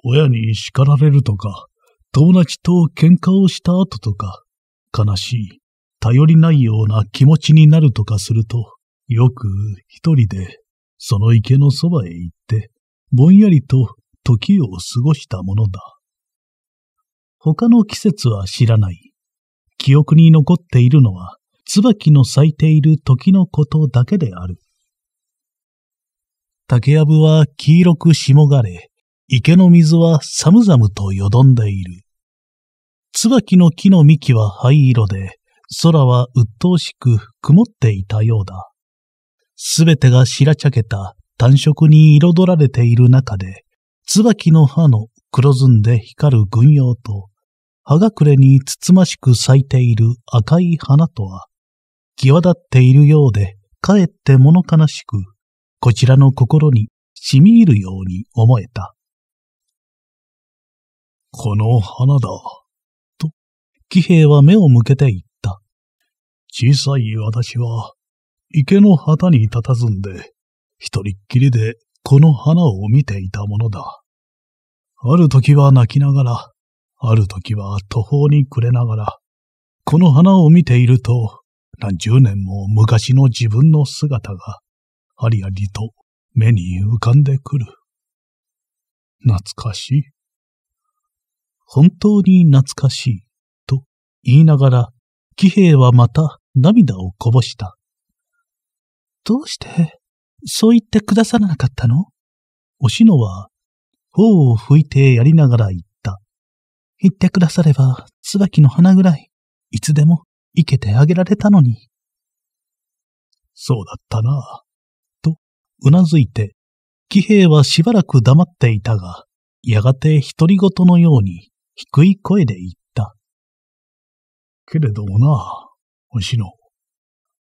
親に叱られるとか、友達と喧嘩をした後とか、悲しい、頼りないような気持ちになるとかすると、よく一人でその池のそばへ行って、ぼんやりと時を過ごしたものだ。他の季節は知らない。記憶に残っているのは、椿の咲いている時のことだけである。竹やぶは黄色く霜がれ、池の水は寒々とよどんでいる。椿の木の幹は灰色で、空は鬱陶しく曇っていたようだ。すべてが白茶けた単色に彩られている中で、椿の葉の黒ずんで光る軍用と、葉隠れにつつましく咲いている赤い花とは、際立っているようで、かえって物悲しく、こちらの心に染み入るように思えた。この花だ、と、騎兵は目を向けて言った。小さい私は、池の旗に佇んで、一人っきりでこの花を見ていたものだ。ある時は泣きながら、ある時は途方に暮れながら、この花を見ていると、何十年も昔の自分の姿が、ありありと目に浮かんでくる。懐かしい。本当に懐かしい、と言いながら、喜兵はまた涙をこぼした。どうして、そう言ってくださらなかったのおしのは、頬を拭いてやりながら言っ言ってくだされば、椿の花ぐらい、いつでも、生けてあげられたのに。そうだったなと、うなずいて、騎兵はしばらく黙っていたが、やがて独り言のように、低い声で言った。けれどもな、星野。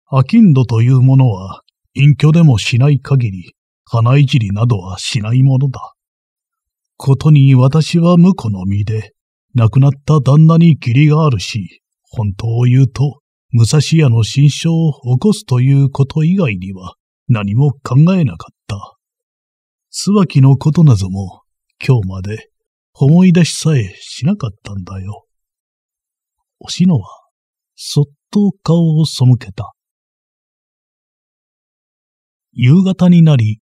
アキンドというものは、隠居でもしない限り、花いじりなどはしないものだ。ことに私は婿の身で、亡くなった旦那に義理があるし、本当を言うと、武蔵屋の新象を起こすということ以外には何も考えなかった。椿のことなども今日まで思い出しさえしなかったんだよ。おしのはそっと顔を背けた。夕方になり、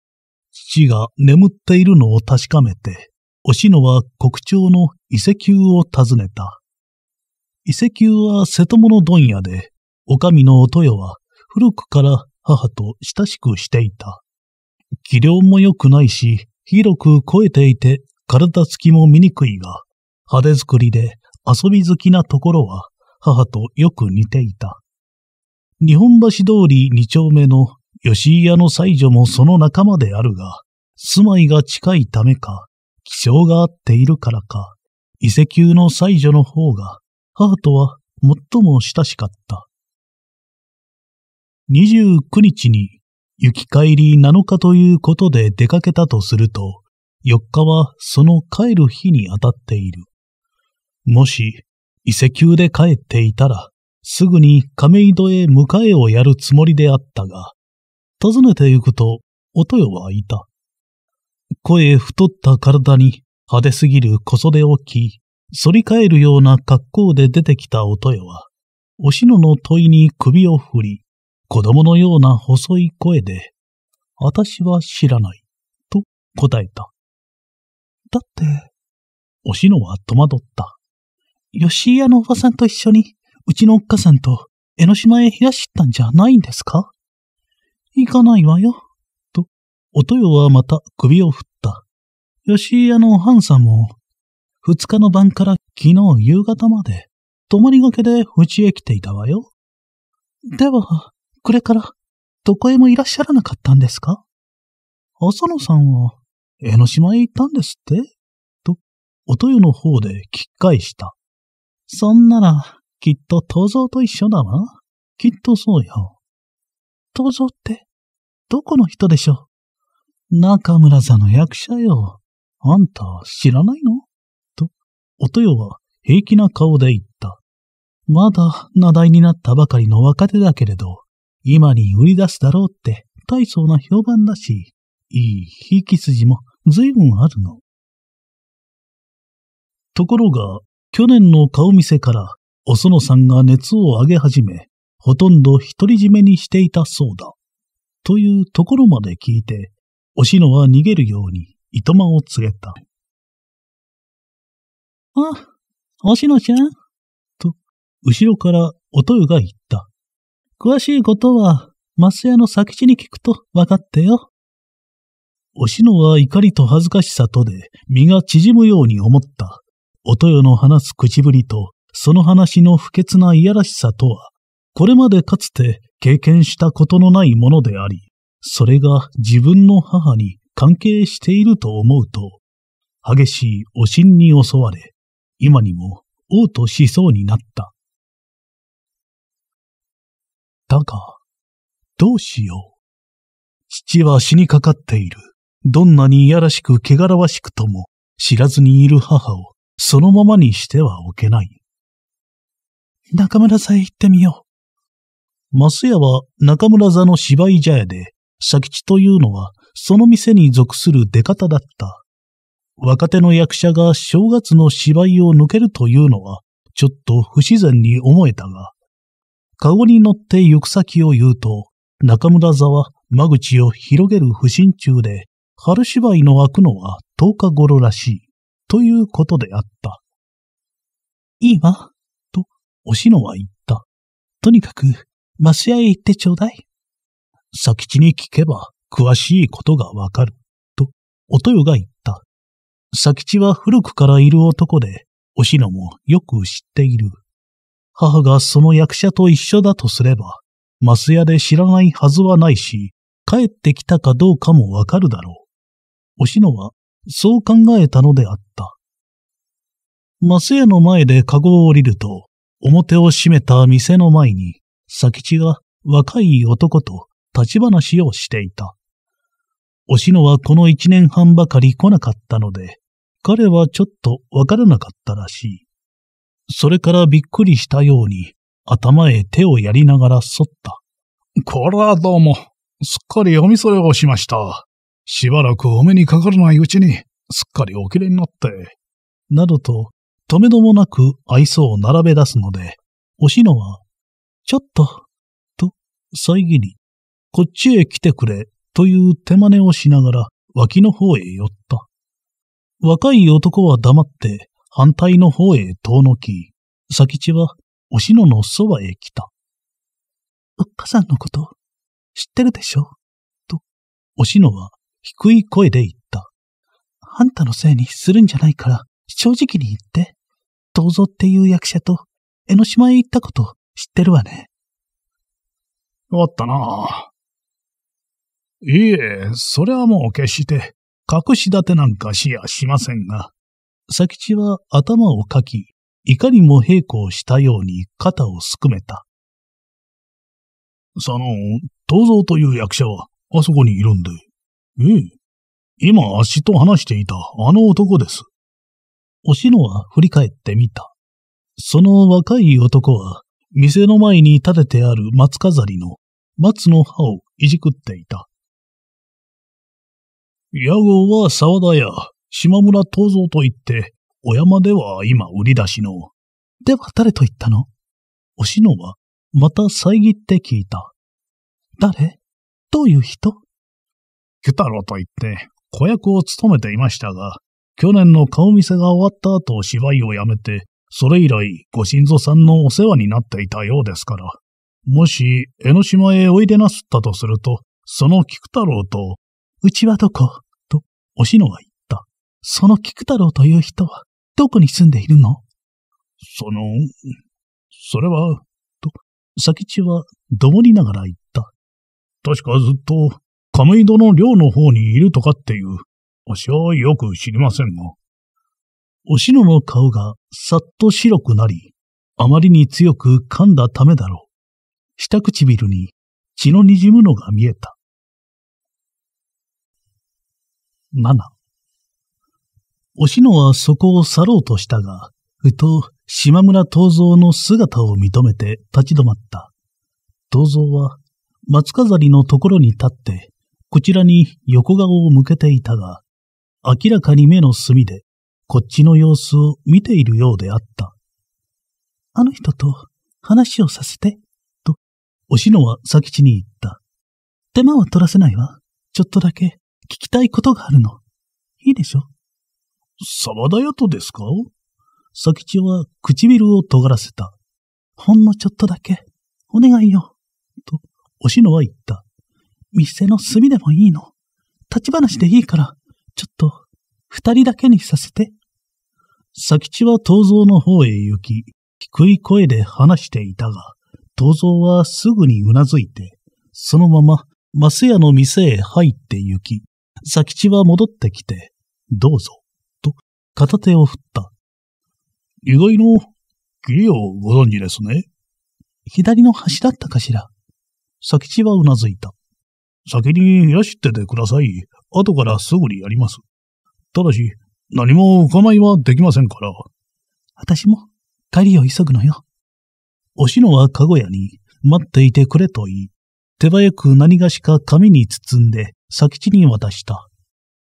父が眠っているのを確かめて、おしのは国鳥の伊勢跡を訪ねた。伊勢跡は瀬戸物問屋で、お上のお豊は古くから母と親しくしていた。気量も良くないし、広く肥えていて体つきも醜いが、派手作りで遊び好きなところは母とよく似ていた。日本橋通り二丁目の吉井屋の妻女もその仲間であるが、住まいが近いためか、気性が合っているからか、遺跡の妻女の方が、母とは最も親しかった。二十九日に、行き帰り七日ということで出かけたとすると、四日はその帰る日に当たっている。もし、遺跡で帰っていたら、すぐに亀戸へ迎えをやるつもりであったが、訪ねて行くと、およはいた。声太った体に派手すぎる小袖を着、反り返るような格好で出てきたおとよは、おしのの問いに首を振り、子供のような細い声で、私は知らない、と答えた。だって、おしのは戸惑った。吉井屋のおばさんと一緒に、うちのおっかさんと江ノ島へ冷やしったんじゃないんですか行かないわよ。と、おとよはまた首を振っ吉井屋のハンさんも、二日の晩から昨日夕方まで、泊まりがけでうちへ来ていたわよ。では、これから、どこへもいらっしゃらなかったんですか浅野さんは、江ノ島へ行ったんですってと、お豊の方で聞き返した。そんなら、きっと東蔵と一緒だわ。きっとそうよ。東蔵って、どこの人でしょう中村座の役者よ。あんた知らないのと、おとよは平気な顔で言った。まだ名題になったばかりの若手だけれど、今に売り出すだろうって大層な評判だし、いい引き筋も随分あるの。ところが、去年の顔見せから、お園さんが熱を上げ始め、ほとんど独り占めにしていたそうだ。というところまで聞いて、おしのは逃げるようにとまを告げた。あ、星野ちゃんと、後ろからおとゆが言った。詳しいことは、マスヤの佐吉に聞くと分かってよ。おしのは怒りと恥ずかしさとで身が縮むように思った。おとよの話す口ぶりと、その話の不潔ないやらしさとは、これまでかつて経験したことのないものであり、それが自分の母に関係していると思うと、激しいお心に襲われ、今にも嘔吐しそうになった。だが、どうしよう。父は死にかかっている。どんなにいやらしく汚らわしくとも知らずにいる母をそのままにしてはおけない。中村座へ行ってみよう。マスヤは中村座の芝居茶屋で、佐吉というのはその店に属する出方だった。若手の役者が正月の芝居を抜けるというのは、ちょっと不自然に思えたが、カゴに乗って行く先を言うと、中村座は間口を広げる不審中で、春芝居の開くのは10日頃らしい、ということであった。いいわ、と、おしのは言った。とにかく、マス屋へ行ってちょうだい。佐吉に聞けば、詳しいことがわかる、と、およが言った。佐吉は古くからいる男で、おしのもよく知っている。母がその役者と一緒だとすれば、マス屋で知らないはずはないし、帰ってきたかどうかもわかるだろう。おしのは、そう考えたのであった。マス屋の前でカゴを降りると、表を閉めた店の前に、佐吉が若い男と立ち話をしていた。おしのはこの一年半ばかり来なかったので、彼はちょっとわからなかったらしい。それからびっくりしたように、頭へ手をやりながらそった。こらどうも、すっかりおみそれをしました。しばらくお目にかからないうちに、すっかりおきれいになって。などと、止めどもなく愛想を並べ出すので、おしのは、ちょっと、と、遮り、こっちへ来てくれ、という手真似をしながら脇の方へ寄った。若い男は黙って反対の方へ遠のき、佐吉はおしののそばへ来た。おっかさんのこと知ってるでしょと、おしのは低い声で言った。あんたのせいにするんじゃないから正直に言って。どうぞっていう役者と江ノ島へ行ったこと知ってるわね。かったないえ、それはもう決して、隠し立てなんかしやしませんが。佐吉は頭をかき、いかにも平行したように肩をすくめた。その、東蔵という役者は、あそこにいるんで。ええ。今、あっしと話していた、あの男です。おしのは振り返ってみた。その若い男は、店の前に立ててある松飾りの松の葉をいじくっていた。屋号は沢田屋、島村東蔵と言って、お山では今売り出しの。では誰と言ったのおしのは、また遮って聞いた。誰どういう人九太郎と言って、子役を務めていましたが、去年の顔見せが終わった後芝居をやめて、それ以来ご親祖さんのお世話になっていたようですから、もし江ノ島へおいでなすったとすると、その菊太郎とうちはどこ、と、おしのは言った。その菊太郎という人は、どこに住んでいるのその、それは、と、佐吉は、どもりながら言った。確かずっと、亀戸の寮の方にいるとかっていう、わしはよく知りませんが。おしのの顔がさっと白くなり、あまりに強く噛んだためだろう。下唇に血の滲むのが見えた。7おしのはそこを去ろうとしたが、ふと島村東蔵の姿を認めて立ち止まった。東蔵は松飾りのところに立って、こちらに横顔を向けていたが、明らかに目の隅で、こっちの様子を見ているようであった。あの人と話をさせて、と、おしのは佐吉に言った。手間は取らせないわ。ちょっとだけ聞きたいことがあるの。いいでしょ沢田屋とですか佐吉は唇を尖らせた。ほんのちょっとだけ、お願いよ。と、おしのは言った。店の隅でもいいの。立ち話でいいから、ちょっと、二人だけにさせて。佐吉は東蔵の方へ行き、低い声で話していたが、東蔵はすぐにうなずいて、そのまま、マス屋の店へ入って行き、佐吉は戻ってきて、どうぞ、と片手を振った。意外の義理をご存知ですね。左の端だったかしら。佐吉はうなずいた。先にいらしててください。後からすぐにやります。ただし、何もお構いはできませんから。私も、帰りを急ぐのよ。おしのはかごやに、待っていてくれと言い、手早く何がしか紙に包んで、佐吉に渡した。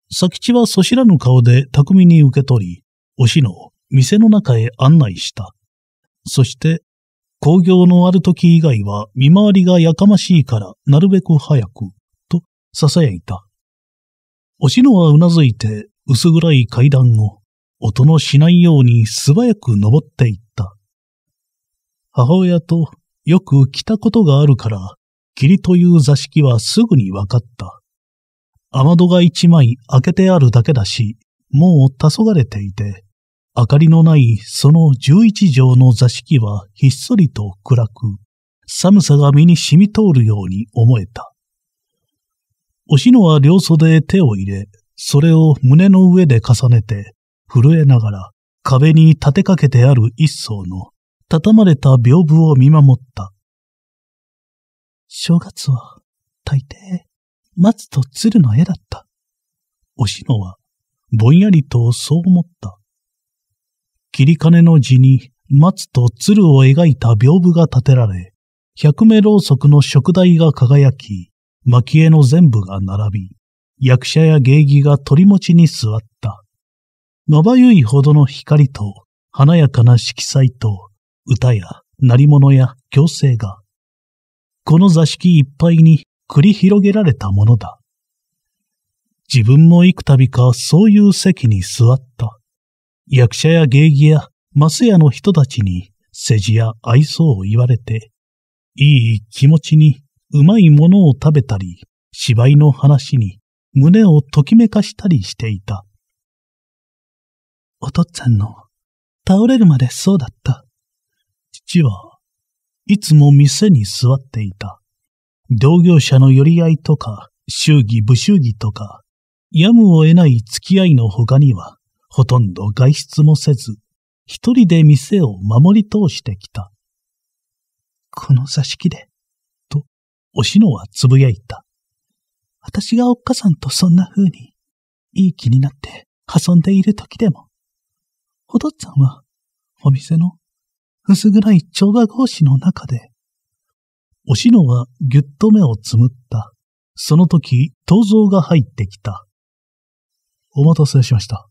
佐吉はそしらぬ顔で巧みに受け取り、おしのを店の中へ案内した。そして、工業のある時以外は見回りがやかましいからなるべく早く、と囁いた。おしのはうなずいて薄暗い階段を音のしないように素早く登っていった。母親とよく来たことがあるから、霧という座敷はすぐに分かった。雨戸が一枚開けてあるだけだし、もう黄昏れていて、明かりのないその11畳の座敷はひっそりと暗く、寒さが身に染み通るように思えた。おしのは両袖へ手を入れ、それを胸の上で重ねて、震えながら壁に立てかけてある一層の畳まれた屏風を見守った。正月は大抵松と鶴の絵だった。おしのは、ぼんやりとそう思った。切り金の字に松と鶴を描いた屏風が建てられ、百目ろうそくの食台が輝き、蒔絵の全部が並び、役者や芸妓が鳥持ちに座った。まばゆいほどの光と、華やかな色彩と、歌や、鳴り物や、共生が、この座敷いっぱいに繰り広げられたものだ。自分も幾度かそういう席に座った。役者や芸妓やマス屋の人たちに世辞や愛想を言われて、いい気持ちにうまいものを食べたり、芝居の話に胸をときめかしたりしていた。お父っつぁんの倒れるまでそうだった。父はいつも店に座っていた。同業者の寄り合いとか、祝儀不祝儀とか、やむを得ない付き合いの他には、ほとんど外出もせず、一人で店を守り通してきた。この座敷で、と、おしのはつぶやいた。私がおっかさんとそんな風に、いい気になって遊んでいる時でも、お父っつぁんは、お店の薄暗い調和格子の中で、おしのはぎゅっと目をつむった。その時、銅蔵が入ってきた。お待たせしました。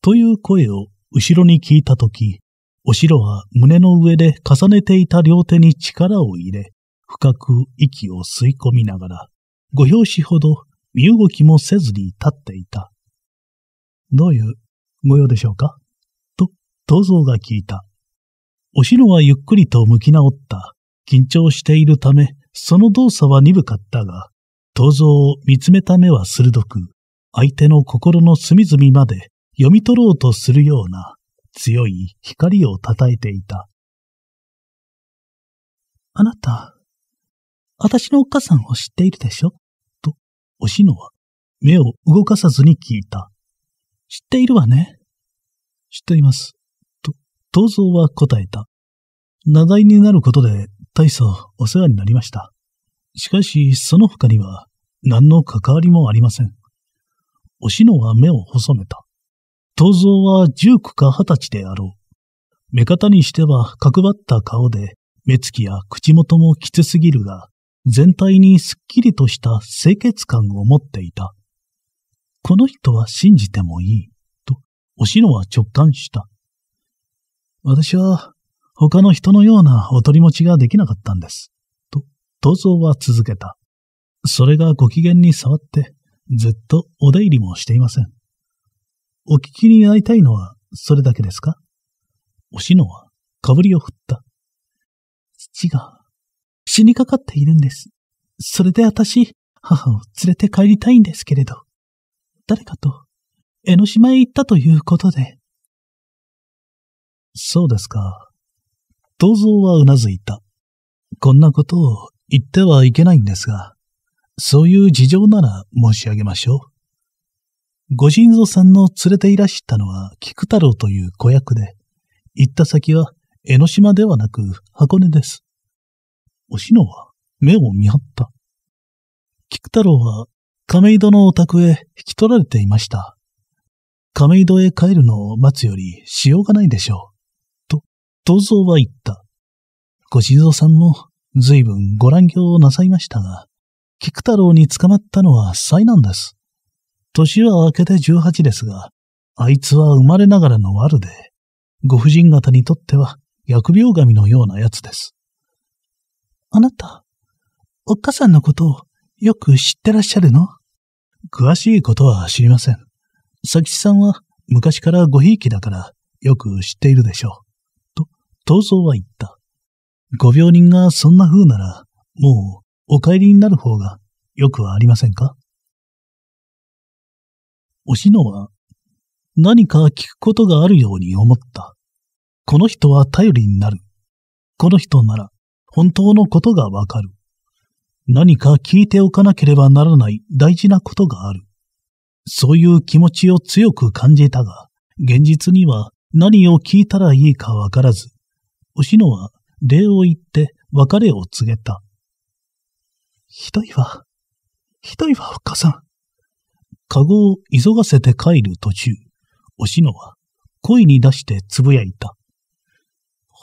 という声を後ろに聞いた時、おしろは胸の上で重ねていた両手に力を入れ、深く息を吸い込みながら、五拍子ほど身動きもせずに立っていた。どういうご用でしょうかと、銅蔵が聞いた。おしのはゆっくりと向き直った。緊張しているため、その動作は鈍かったが、銅像を見つめた目は鋭く、相手の心の隅々まで読み取ろうとするような強い光を叩いていた。あなた、私のお母さんを知っているでしょと、おしのは目を動かさずに聞いた。知っているわね。知っています。と、東蔵は答えた。名題になることで大層お世話になりました。しかし、その他には、何の関わりもありません。おしのは目を細めた。東蔵は十九か二十歳であろう。目方にしては角張った顔で、目つきや口元もきつすぎるが、全体にすっきりとした清潔感を持っていた。この人は信じてもいい、と、おしのは直感した。私は、他の人のようなおとり持ちができなかったんです。と、闘争は続けた。それがご機嫌に触って、ずっとお出入りもしていません。お聞きになりたいのは、それだけですかおしのは、かぶりを振った。父が、死にかかっているんです。それで私、母を連れて帰りたいんですけれど、誰かと、江ノ島へ行ったということで。そうですか。銅像はうなずいた。こんなことを言ってはいけないんですが、そういう事情なら申し上げましょう。ご神蔵さんの連れていらしたのは菊太郎という子役で、行った先は江ノ島ではなく箱根です。おしのは目を見張った。菊太郎は亀戸のお宅へ引き取られていました。亀戸へ帰るのを待つよりしようがないでしょう。銅像は言った。ご静蔵さんも随分ご乱行をなさいましたが、菊太郎に捕まったのは災難です。年は明けて18ですが、あいつは生まれながらの悪で、ご婦人方にとっては疫病神のようなやつです。あなた、おっかさんのことをよく知ってらっしゃるの詳しいことは知りません。佐吉さんは昔からごひいきだからよく知っているでしょう。東蔵は言った。ご病人がそんな風なら、もうお帰りになる方がよくはありませんかおしのは何か聞くことがあるように思った。この人は頼りになる。この人なら本当のことがわかる。何か聞いておかなければならない大事なことがある。そういう気持ちを強く感じたが、現実には何を聞いたらいいかわからず、おしのは礼を言って別れを告げた。ひどいわ。ひどいわ、おっかさん。かごを急がせて帰る途中、おしのは声に出してつぶやいた。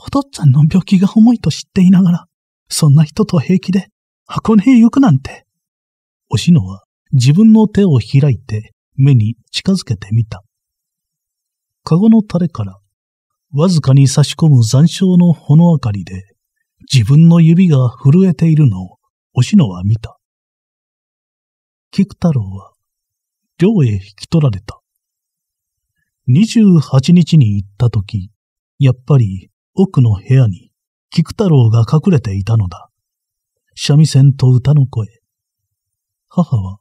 お父っつぁんの病気が重いと知っていながら、そんな人と平気で箱根へ行くなんて。おしのは自分の手を開いて目に近づけてみた。かごの垂れからわずかに差し込む残照の炎明かりで、自分の指が震えているのを、おしのは見た。菊太郎は、寮へ引き取られた。28日に行ったとき、やっぱり奥の部屋に菊太郎が隠れていたのだ。三味線と歌の声。母は、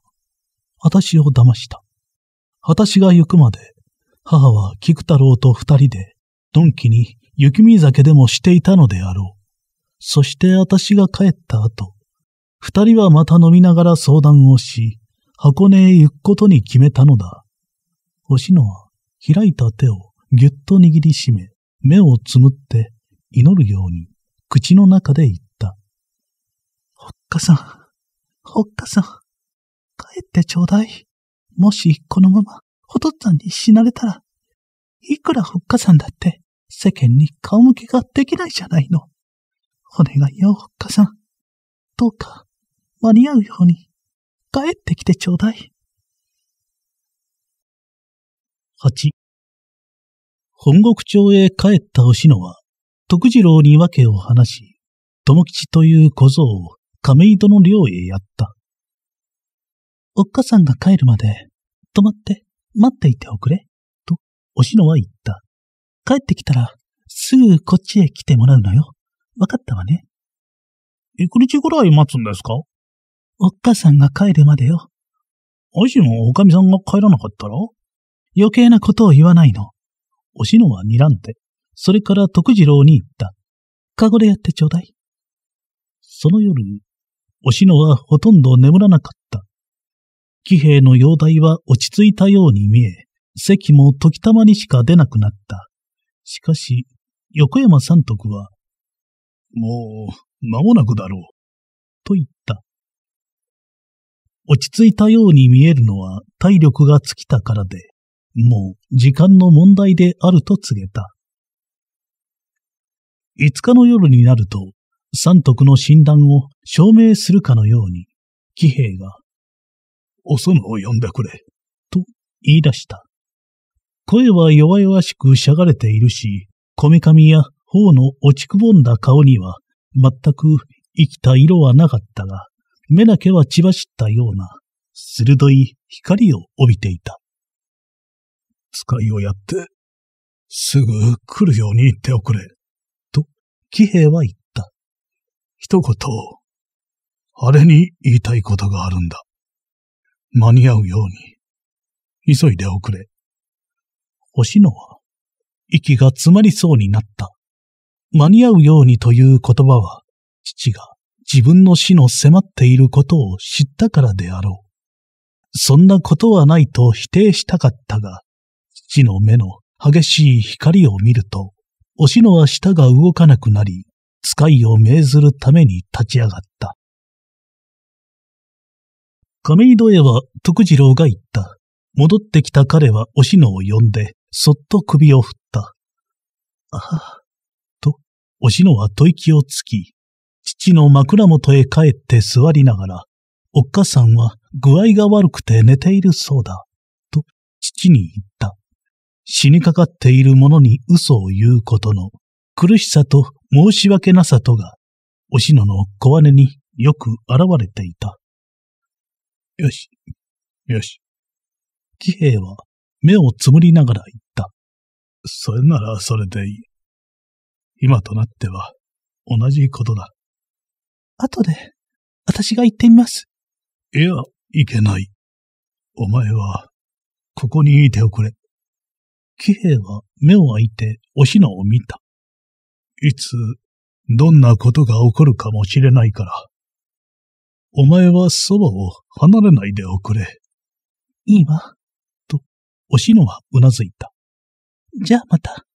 私を騙した。私が行くまで、母は菊太郎と二人で鈍器に雪見酒でもしていたのであろう。そして私が帰った後、二人はまた飲みながら相談をし、箱根へ行くことに決めたのだ。星野は開いた手をぎゅっと握りしめ、目をつむって祈るように口の中で言った。ほっかさん、ほっかさん、帰ってちょうだい。もしこのままお父っつぁんに死なれたら、いくらほっかさんだって世間に顔向けができないじゃないの。お願いよ、おっかさん。どうか、間に合うように、帰ってきてちょうだい。8本国町へ帰ったおしのは、徳次郎に訳を話し、友吉という小僧を亀戸の寮へやった。おっかさんが帰るまで、泊まって、待っていておくれ、と、おしのは言った。帰ってきたら、すぐこっちへ来てもらうのよ。わかったわね。いくりぐらい待つんですかおっかさんが帰るまでよ。おしのおかみさんが帰らなかったら余計なことを言わないの。おしのは睨んで、それから徳次郎に言った。かごでやってちょうだい。その夜、おしのはほとんど眠らなかった。騎兵の容体は落ち着いたように見え、席も時たまにしか出なくなった。しかし、横山三徳は、もう、間もなくだろう、と言った。落ち着いたように見えるのは体力が尽きたからで、もう時間の問題であると告げた。5日の夜になると、三徳の診断を証明するかのように、騎兵が、おのを呼んでくれ、と言い出した。声は弱々しくしゃがれているし、こめかみや頬の落ちくぼんだ顔には、全く生きた色はなかったが、目だけは血走ったような、鋭い光を帯びていた。使いをやって、すぐ来るように言っておくれ。と、騎兵は言った。一言、あれに言いたいことがあるんだ。間に合うように、急いでおくれ。し野は、息が詰まりそうになった。間に合うようにという言葉は、父が自分の死の迫っていることを知ったからであろう。そんなことはないと否定したかったが、父の目の激しい光を見ると、おしのは舌が動かなくなり、使いを命ずるために立ち上がった。亀戸へは徳次郎が行った。戻ってきた彼はおしのを呼んで、そっと首を振った。ああ、と、おしのは吐息をつき、父の枕元へ帰って座りながら、おっかさんは具合が悪くて寝ているそうだ、と父に言った。死にかかっている者に嘘を言うことの苦しさと申し訳なさとが、おしのの小姉によく現れていた。よし、よし。喜兵は目をつむりながら言それならそれでいい。今となっては、同じことだ。後で、私が行ってみます。いや、いけない。お前は、ここにいておくれ。騎兵は目を開いておしのを見た。いつ、どんなことが起こるかもしれないから。お前はそばを離れないでおくれ。いいわ、と、おしのはうなずいた。じゃあまた、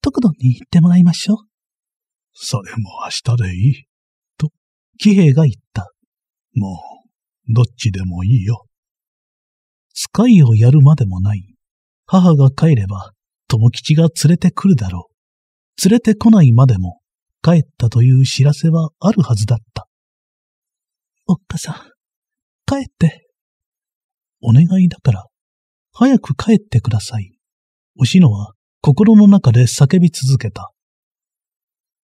特度に行ってもらいましょう。それも明日でいい。と、騎兵が言った。もう、どっちでもいいよ。使いをやるまでもない。母が帰れば、友吉が連れてくるだろう。連れてこないまでも、帰ったという知らせはあるはずだった。おっかさん、帰って。お願いだから、早く帰ってください。おしのは心の中で叫び続けた。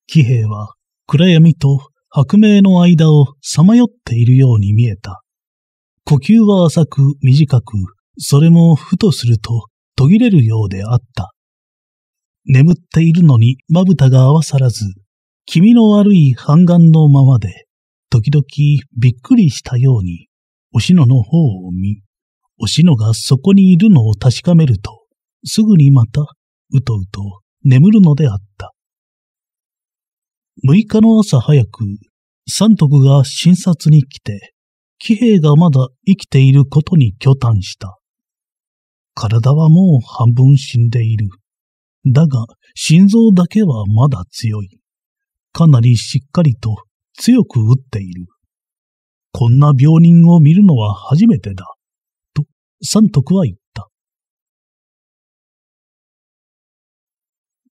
騎兵は暗闇と白明の間をさまよっているように見えた。呼吸は浅く短く、それもふとすると途切れるようであった。眠っているのにまぶたが合わさらず、気味の悪い半眼のままで、時々びっくりしたように、おしのの方を見、おしのがそこにいるのを確かめると、すぐにまたうとうと眠るのであった。六日の朝早く、三徳が診察に来て、騎兵がまだ生きていることに巨嘆した。体はもう半分死んでいる。だが、心臓だけはまだ強い。かなりしっかりと強く打っている。こんな病人を見るのは初めてだ。と、三徳は言っ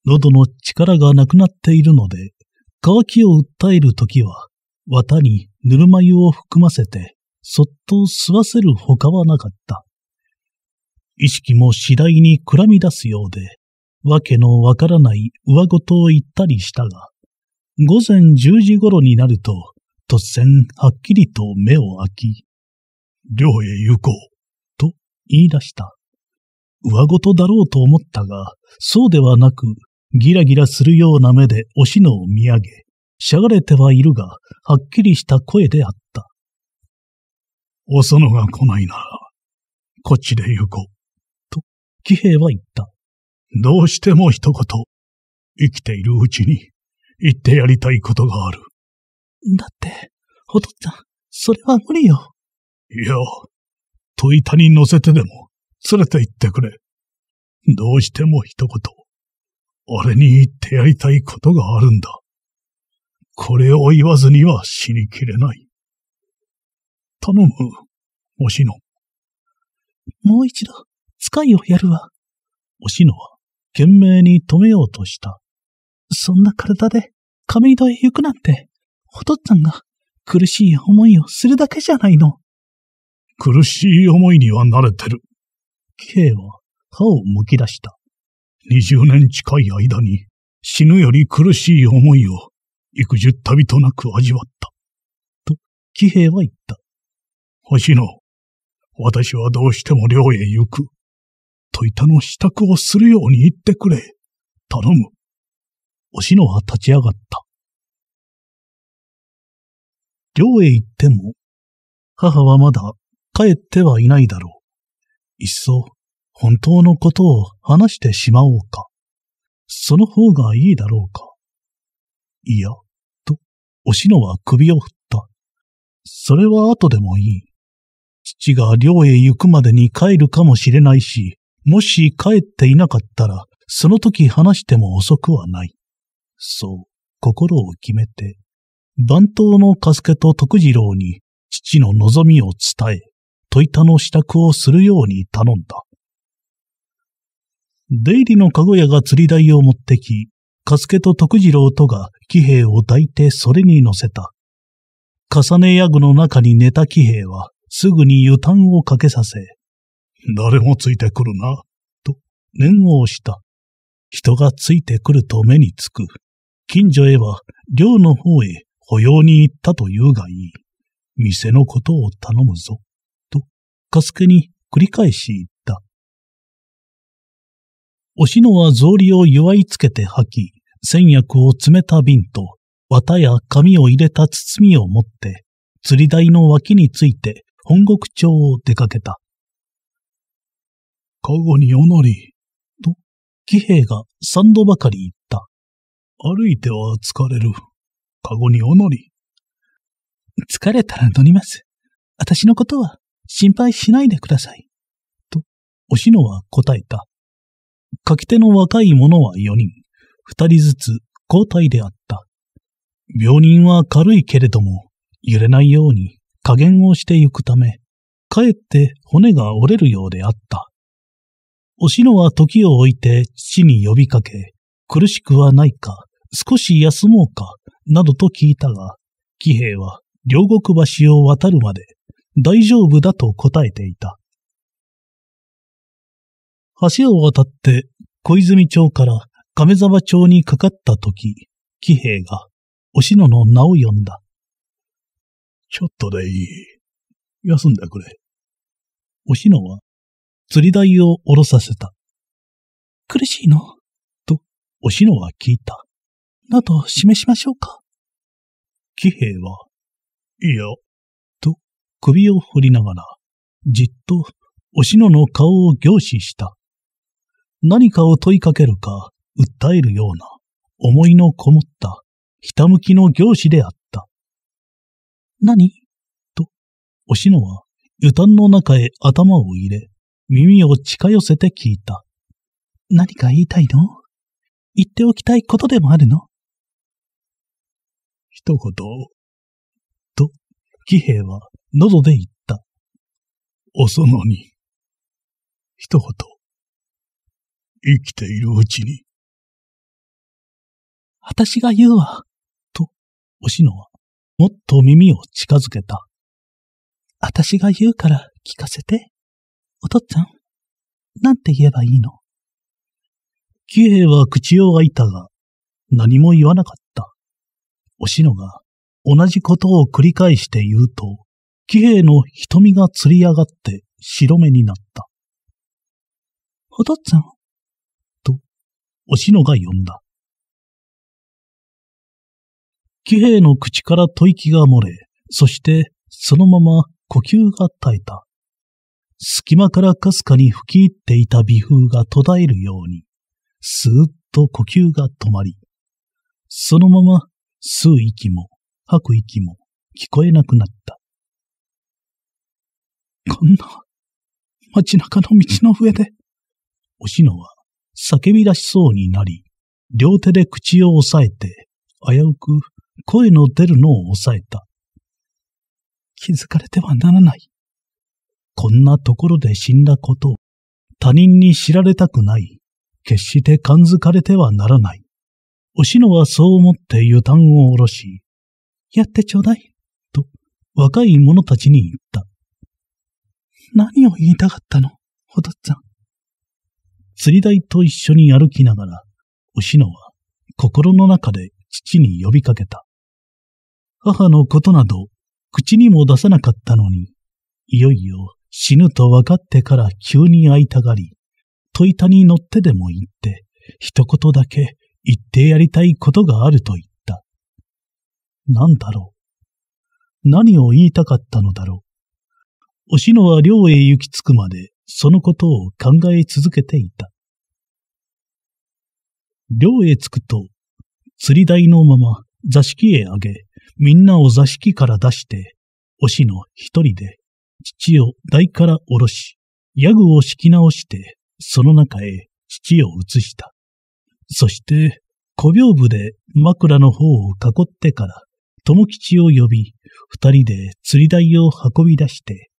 喉の力がなくなっているので、渇きを訴えるときは、綿にぬるま湯を含ませて、そっと吸わせるほかはなかった。意識も次第にくらみ出すようで、わけのわからない上事を言ったりしたが、午前十時頃になると、突然はっきりと目を開き、寮へ行こう、と言い出した。上事だろうと思ったが、そうではなく、ギラギラするような目でおしのを見上げ、しゃがれてはいるが、はっきりした声であった。おそのが来ないなら、こっちで行こう。と、騎兵は言った。どうしても一言、生きているうちに、言ってやりたいことがある。だって、お父っつぁん、それは無理よ。いや、戸板に乗せてでも、連れて行ってくれ。どうしても一言。俺に言ってやりたいことがあるんだ。これを言わずには死にきれない。頼む、おしの。もう一度、使いをやるわ。おしのは、懸命に止めようとした。そんな体で、亀戸へ行くなんて、お父っつぁんが苦しい思いをするだけじゃないの。苦しい思いには慣れてる。K は歯を剥き出した。20年近い間に死ぬより苦しい思いを幾十たびとなく味わった。と、騎兵は言った。星野、私はどうしても寮へ行く。と板たの支度をするように言ってくれ。頼む。星野は立ち上がった。寮へ行っても、母はまだ帰ってはいないだろう。いっそ、本当のことを話してしまおうか。その方がいいだろうか。いや、と、おしのは首を振った。それは後でもいい。父が寮へ行くまでに帰るかもしれないし、もし帰っていなかったら、その時話しても遅くはない。そう、心を決めて、番頭のカスケと徳次郎に父の望みを伝え、問いたの支度をするように頼んだ。出入りの籠屋が釣り台を持ってき、かすけと徳次郎とが騎兵を抱いてそれに乗せた。重ね屋具の中に寝た騎兵は、すぐに油断をかけさせ、誰もついてくるな、と念を押した。人がついてくると目につく。近所へは、寮の方へ保養に行ったというがいい。店のことを頼むぞ。と、かすけに繰り返し言おしのは草履を祝いつけて履き、戦薬を詰めた瓶と、綿や紙を入れた包みを持って、釣り台の脇について本国町を出かけた。カゴにおのり、と、騎兵が三度ばかり言った。歩いては疲れる。カゴにおのり。疲れたら乗ります。私のことは心配しないでください。と、おしのは答えた。書き手の若い者は4人、2人ずつ交代であった。病人は軽いけれども、揺れないように加減をしてゆくため、かえって骨が折れるようであった。おしのは時を置いて父に呼びかけ、苦しくはないか、少し休もうか、などと聞いたが、騎兵は両国橋を渡るまで大丈夫だと答えていた。橋を渡って小泉町から亀沢町にかかった時、喜兵衛が、おしのの名を呼んだ。ちょっとでいい。休んでくれ。おしのは、釣り台を下ろさせた。苦しいのと、おしのは聞いた。など、示しましょうか。喜兵衛は、いや、と、首を振りながら、じっと、おしのの顔を凝視した。何かを問いかけるか、訴えるような、思いのこもった、ひたむきの行使であった。何と、おしのは、湯炭の中へ頭を入れ、耳を近寄せて聞いた。何か言いたいの言っておきたいことでもあるの一言、と、騎兵は喉で言った。おそのに。一言。生きているうちに。私が言うわ、と、おしのは、もっと耳を近づけた。私が言うから聞かせて。お父っちゃん、なんて言えばいいの喜兵は口を開いたが、何も言わなかった。おしのが同じことを繰り返して言うと、喜兵衛の瞳がつり上がって白目になった。お父っちゃん、おしのが呼んだ。騎兵の口から吐息が漏れ、そしてそのまま呼吸が絶えた。隙間からかすかに吹き入っていた微風が途絶えるように、すーっと呼吸が止まり、そのまま吸う息も吐く息も聞こえなくなった。こんな街中の道の上で、おしのは叫び出しそうになり、両手で口を押さえて、危うく声の出るのを抑えた。気づかれてはならない。こんなところで死んだこと他人に知られたくない。決して感づかれてはならない。おしのはそう思って油断を下ろし、やってちょうだい、と若い者たちに言った。何を言いたかったの、お父っつぁん。釣り台と一緒に歩きながら、おしのは心の中で父に呼びかけた。母のことなど口にも出さなかったのに、いよいよ死ぬと分かってから急に会いたがり、戸板に乗ってでも行って、一言だけ言ってやりたいことがあると言った。なんだろう。何を言いたかったのだろう。おしのは寮へ行き着くまでそのことを考え続けていた。寮へ着くと、釣り台のまま座敷へ上げ、みんなを座敷から出して、おしの一人で、父を台から下ろし、ヤグを敷き直して、その中へ父を移した。そして、小屏風で枕の方を囲ってから、友吉を呼び、二人で釣り台を運び出して、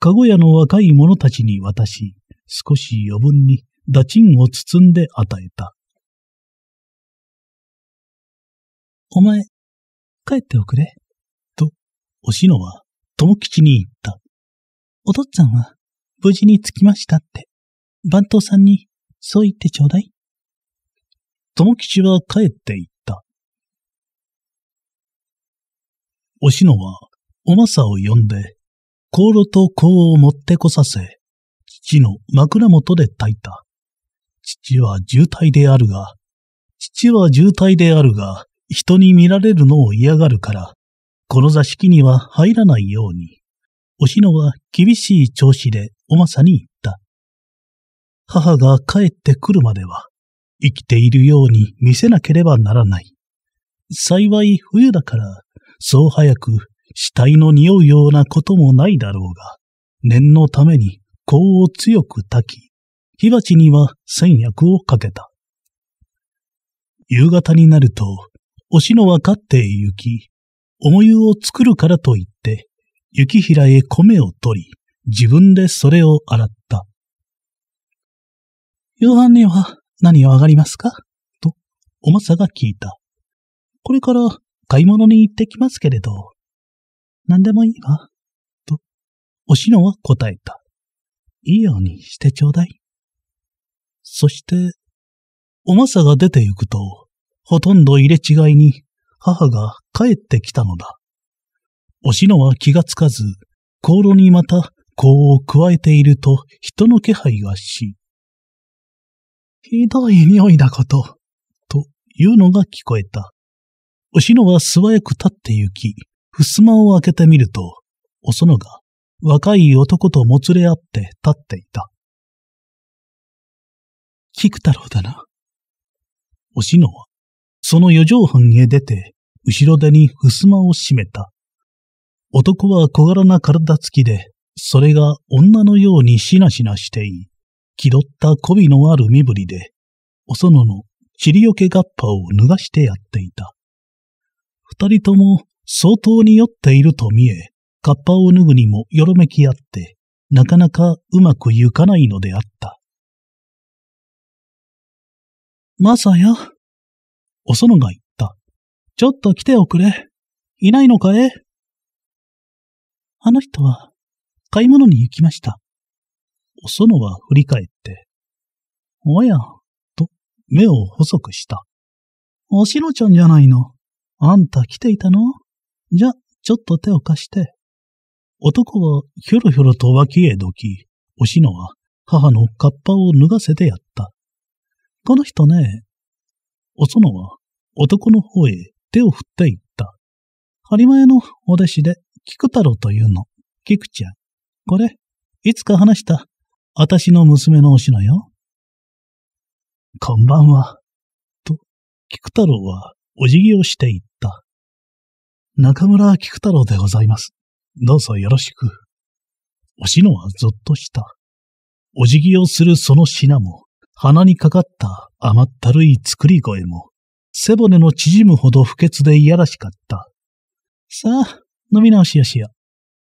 かご屋の若い者たちに渡し、少し余分にダチンを包んで与えた。お前、帰っておくれ。と、おしのは、友吉に言った。お父っつぁんは、無事に着きましたって、番頭さんに、そう言ってちょうだい。友吉は帰って行った。おしのは、おまさを呼んで、香炉と香を持ってこさせ、父の枕元で炊いた。父は渋滞であるが、父は渋滞であるが、人に見られるのを嫌がるから、この座敷には入らないように。おしのは厳しい調子でおまさに言った。母が帰ってくるまでは、生きているように見せなければならない。幸い冬だから、そう早く死体の匂うようなこともないだろうが、念のために香を強く焚き、火鉢には戦薬をかけた。夕方になると、おしのは勝って行き、お湯を作るからといって、雪平へ米を取り、自分でそれを洗った。夕飯には何を上がりますかと、おまさが聞いた。これから買い物に行ってきますけれど、何でもいいわ。と、おしのは答えた。いいようにしてちょうだい。そして、おまさが出て行くと、ほとんど入れ違いに母が帰ってきたのだ。おしのは気がつかず、香炉にまた香を加えていると人の気配がし、ひどい匂いだこと、というのが聞こえた。おしのは素早く立って行き、襖を開けてみると、おそのが若い男ともつれ合って立っていた。菊太郎だな。おしのは、その四畳半へ出て、後ろ手に襖を閉めた。男は小柄な体つきで、それが女のようにしなしなしてい気取った媚びのある身振りで、おその尻よけッパを脱がしてやっていた。二人とも相当に酔っていると見え、カッパを脱ぐにもよろめきあって、なかなかうまくゆかないのであった。まさや、おそのが言った。ちょっと来ておくれ。いないのかえあの人は、買い物に行きました。おそのは振り返って、おや、と目を細くした。おしのちゃんじゃないの。あんた来ていたのじゃ、ちょっと手を貸して。男はひょろひょろと脇へどき、おしのは母のカッパを脱がせてやった。この人ね。おそのは男の方へ手を振っていった。張前のお弟子で菊太郎というの。菊ちゃん。これ、いつか話した、あたしの娘のおしのよ。こんばんは。と、菊太郎はお辞儀をしていった。中村菊太郎でございます。どうぞよろしく。おしのはぞっとした。お辞儀をするその品も、鼻にかかった甘ったるい作り声も、背骨の縮むほど不潔でいやらしかった。さあ、飲み直しやしや。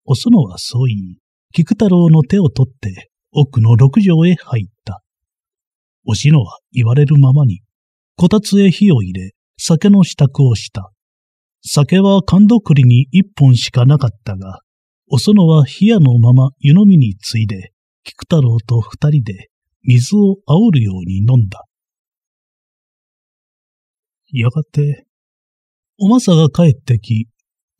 おそのはそう言い、菊太郎の手を取って奥の六畳へ入った。おしのは言われるままに、こたつへ火を入れ、酒の支度をした。酒は缶どくりに一本しかなかったが、お園は冷やのまま湯飲みについで、菊太郎と二人で水をあおるように飲んだ。やがて、おまさが帰ってき、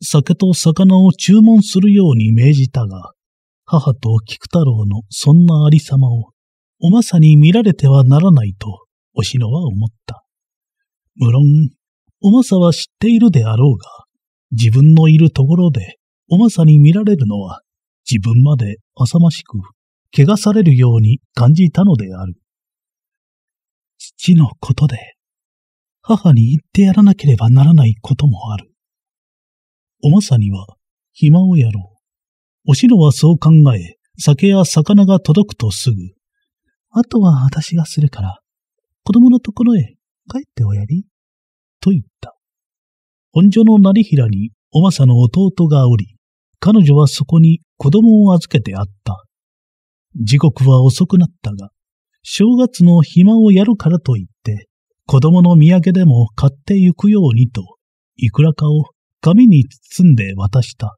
酒と魚を注文するように命じたが、母と菊太郎のそんなありさまを、おまさに見られてはならないと、おしのは思った。無論、重さは知っているであろうが、自分のいるところで重さに見られるのは自分まで浅ましく、汚されるように感じたのである。父のことで、母に言ってやらなければならないこともある。重さには暇をやろう。おしのはそう考え、酒や魚が届くとすぐ。あとは私がするから、子供のところへ帰っておやり。と言った。本所の成平におまさの弟がおり、彼女はそこに子供を預けてあった。時刻は遅くなったが、正月の暇をやるからと言って、子供の土産でも買って行くようにと、いくらかを紙に包んで渡した。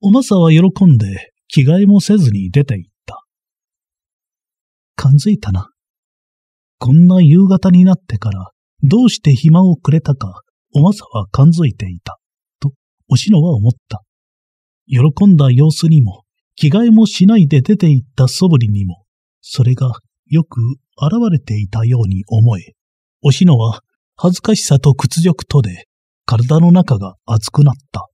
おまさは喜んで着替えもせずに出て行った。感づいたな。こんな夕方になってからどうして暇をくれたか、おまさは感づいていた、と、おしのは思った。喜んだ様子にも、着替えもしないで出て行った素振りにも、それがよく現れていたように思え、おしのは恥ずかしさと屈辱とで、体の中が熱くなった。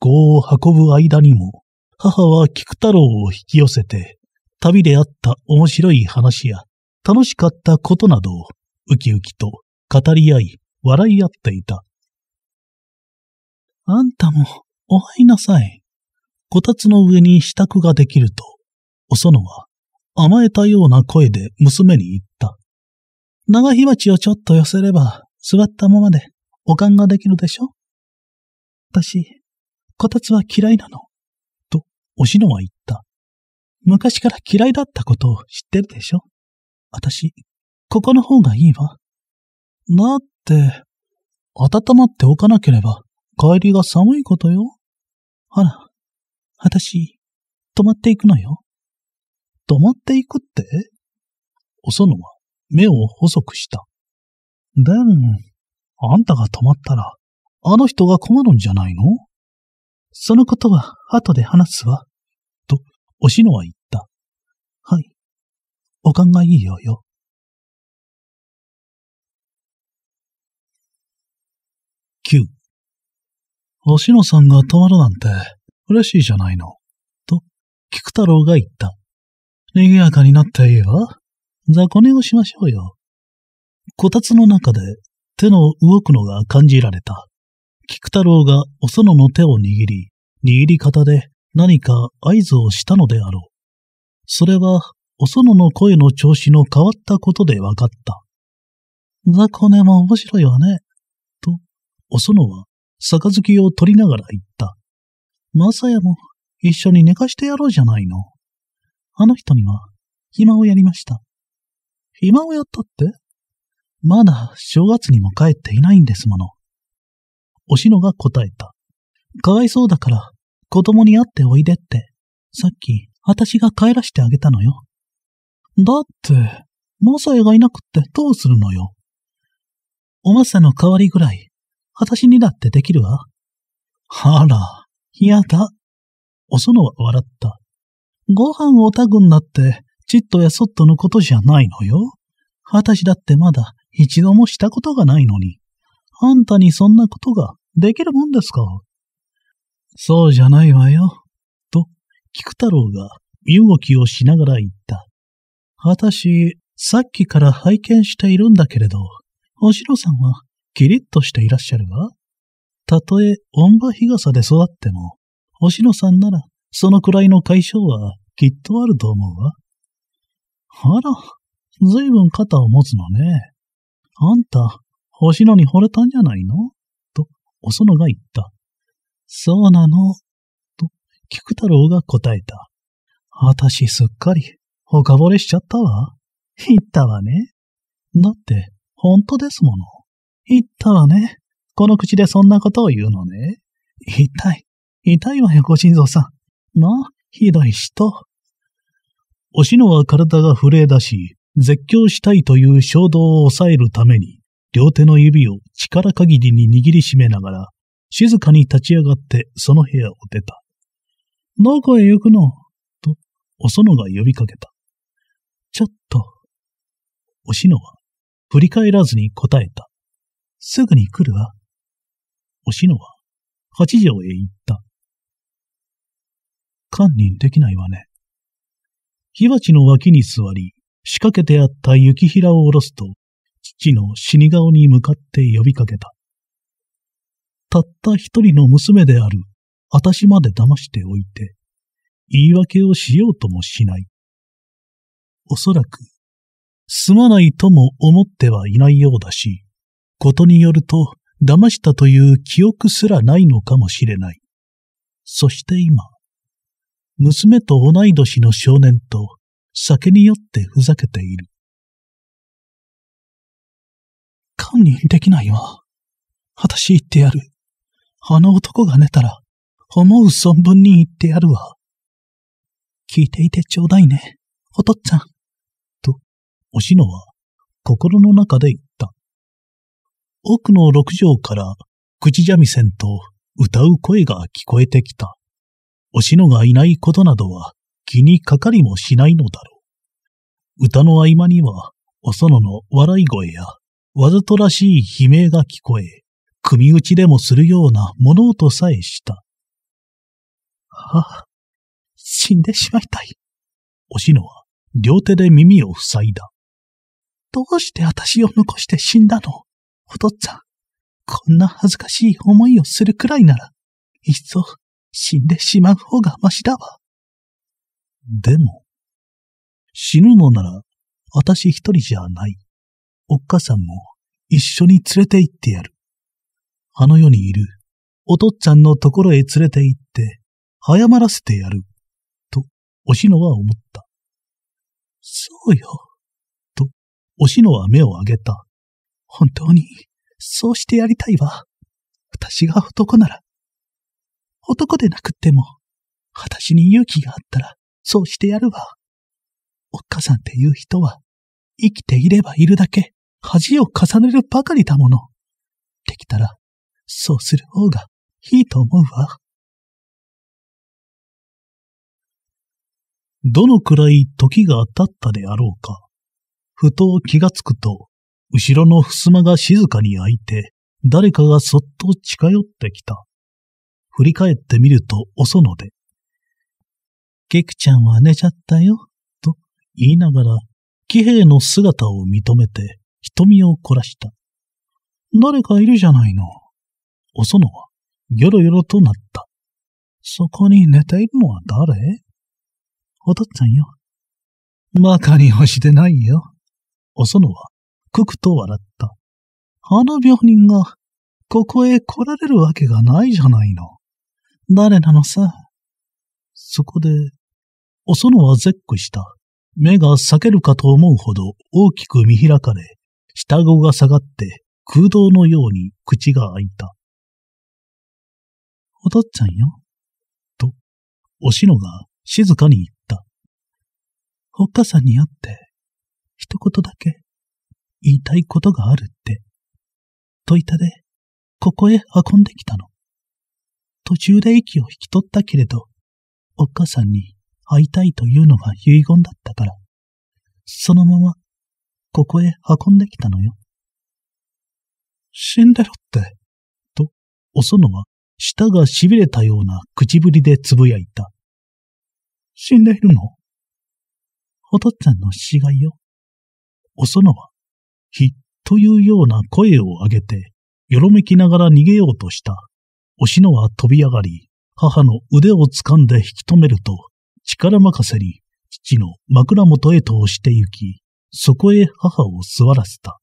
思考を運ぶ間にも、母は菊太郎を引き寄せて、旅であった面白い話や楽しかったことなどをウキウキと語り合い、笑い合っていた。あんたも、お入りなさい。こたつの上に支度ができると、おそのは甘えたような声で娘に言った。長火鉢をちょっと寄せれば、座ったままで、おかんができるでしょ私、こたつは嫌いなの。と、おしのは言った。昔から嫌いだったことを知ってるでしょ私、ここの方がいいわ。だって、温まっておかなければ、帰りが寒いことよ。あら、私、泊まっていくのよ。泊まっていくっておそのは目を細くした。でも、あんたが泊まったら、あの人が困るんじゃないのそのことは後で話すわ。と、おしのは言った。はい。お考えいいよよ。9。星野さんが泊まるなんて嬉しいじゃないの。と、菊太郎が言った。賑やかになっていいわ。雑魚寝をしましょうよ。こたつの中で手の動くのが感じられた。菊太郎がお園の手を握り、握り方で何か合図をしたのであろう。それは、お園の声の調子の変わったことで分かった。雑魚寝も面白いわね。お園は、杯を取りながら言った。まさやも、一緒に寝かしてやろうじゃないの。あの人には、暇をやりました。暇をやったってまだ正月にも帰っていないんですもの。おしのが答えた。かわいそうだから、子供に会っておいでって、さっき、私が帰らしてあげたのよ。だって、まさやがいなくってどうするのよ。おまさの代わりぐらい、私にだってできるわ。あら、嫌だ。おそのは笑った。ご飯を炊くんだって、ちっとやそっとのことじゃないのよ。私だってまだ一度もしたことがないのに。あんたにそんなことができるもんですか。そうじゃないわよ。と、菊太郎が身動きをしながら言った。私、さっきから拝見しているんだけれど、おしろさんはキリッとしていらっしゃるわ。たとえ、音場日傘で育っても、星野さんなら、そのくらいの解消は、きっとあると思うわ。あら、ずいぶん肩を持つのね。あんた、星野に惚れたんじゃないのと、お園が言った。そうなの、と、菊太郎が答えた。あたしすっかり、ほかぼれしちゃったわ。言ったわね。だって、ほんとですもの。言ったわね。この口でそんなことを言うのね。痛い。痛いわよ、ご心臓さん。まあ、ひどい人。おしのは体が震え出し、絶叫したいという衝動を抑えるために、両手の指を力限りに握りしめながら、静かに立ち上がってその部屋を出た。どこへ行くのと、おそのが呼びかけた。ちょっと。おしのは、振り返らずに答えた。すぐに来るわ。おしのは、八条へ行った。堪忍できないわね。火鉢の脇に座り、仕掛けてあった雪平を下ろすと、父の死に顔に向かって呼びかけた。たった一人の娘である、私まで騙しておいて、言い訳をしようともしない。おそらく、すまないとも思ってはいないようだし、ことによると、騙したという記憶すらないのかもしれない。そして今、娘と同い年の少年と酒に酔ってふざけている。堪忍できないわ。私言ってやる。あの男が寝たら、思う存分に言ってやるわ。聞いていてちょうだいね、お父っちゃん。と、おしのは心の中で言奥の六畳から口三味線と歌う声が聞こえてきた。おしのがいないことなどは気にかかりもしないのだろう。歌の合間には、おそのの笑い声や、わざとらしい悲鳴が聞こえ、組打ちでもするような物音さえした。はあ、死んでしまいたい。おしのは両手で耳を塞いだ。どうして私を残して死んだのお父っつぁん、こんな恥ずかしい思いをするくらいなら、いっそ死んでしまう方がましだわ。でも、死ぬのなら、私一人じゃない。おっかさんも一緒に連れて行ってやる。あの世にいるお父っちゃんのところへ連れて行って、早まらせてやる。と、おしのは思った。そうよ。と、おしのは目を上げた。本当に、そうしてやりたいわ。私が男なら。男でなくっても、私に勇気があったら、そうしてやるわ。おっかさんっていう人は、生きていればいるだけ、恥を重ねるばかりだもの。できたら、そうする方がいいと思うわ。どのくらい時が経ったであろうか。ふと気がつくと、後ろの襖が静かに開いて、誰かがそっと近寄ってきた。振り返ってみると、おそので、ケクちゃんは寝ちゃったよ、と言いながら、騎兵の姿を認めて、瞳を凝らした。誰かいるじゃないの。おそのは、よろよろとなった。そこに寝ているのは誰お父っつぁんよ。馬鹿に押してないよ。おそのは、くくと笑った。あの病人が、ここへ来られるわけがないじゃないの。誰なのさ。そこで、お園は絶句した。目が裂けるかと思うほど大きく見開かれ、下顎が下がって空洞のように口が開いた。お父っちゃんよ。と、おしのが静かに言った。おっかさんに会って、一言だけ言いたいことがあるって。とったで、ここへ運んできたの。途中で息を引き取ったけれど、お母さんに会いたいというのが遺言だったから、そのまま、ここへ運んできたのよ。死んでろって、と、おそのは、舌が痺れたような口ぶりでつぶやいた。死んでいるのお父っちゃんの死骸よ。おそのは、ひ、というような声を上げて、よろめきながら逃げようとした。おしのは飛び上がり、母の腕を掴んで引き止めると、力任せに父の枕元へと押して行き、そこへ母を座らせた。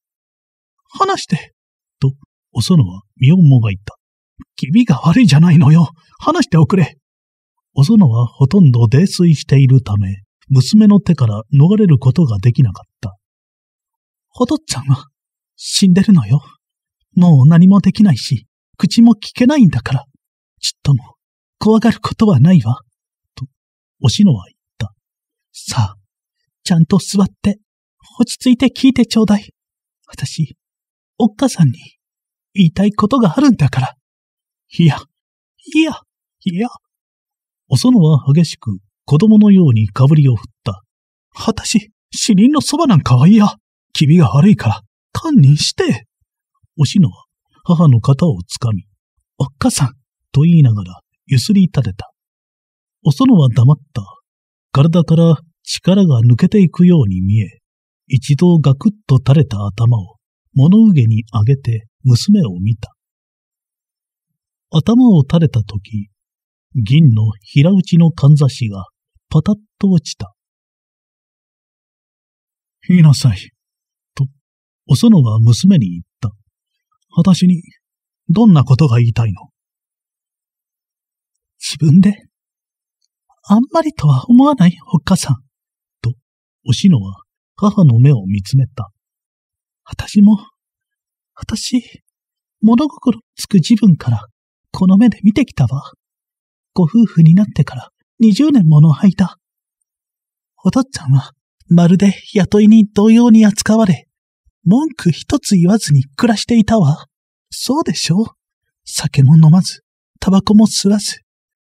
離して、と、おそのは身をもがいた。気味が悪いじゃないのよ。離しておくれ。おそのはほとんど泥酔しているため、娘の手から逃れることができなかった。お父っちゃんは死んでるのよ。もう何もできないし、口も聞けないんだから、ちっとも怖がることはないわ。と、おしのは言った。さあ、ちゃんと座って、落ち着いて聞いてちょうだい。私、おっかさんに言いたいことがあるんだから。いや、いや、いや。おそのは激しく子供のようにかぶりを振った。私、死人のそばなんかは嫌。気味が悪いから、堪忍して。おしのは母の肩をつかみ、おっかさん、と言いながらゆすり立てた。おそのは黙った。体から力が抜けていくように見え、一度ガクッと垂れた頭を物うげに上げて娘を見た。頭を垂れた時、銀の平打ちのかんざしがパタッと落ちた。言いなさい。お園は娘に言った。私に、どんなことが言いたいの自分で、あんまりとは思わないおっかさん、と、おしのは母の目を見つめた。私も、私、物心つく自分から、この目で見てきたわ。ご夫婦になってから20年もの間。お父っちゃんは、まるで雇いに同様に扱われ、文句一つ言わずに暮らしていたわ。そうでしょう。酒も飲まず、タバコも吸わず、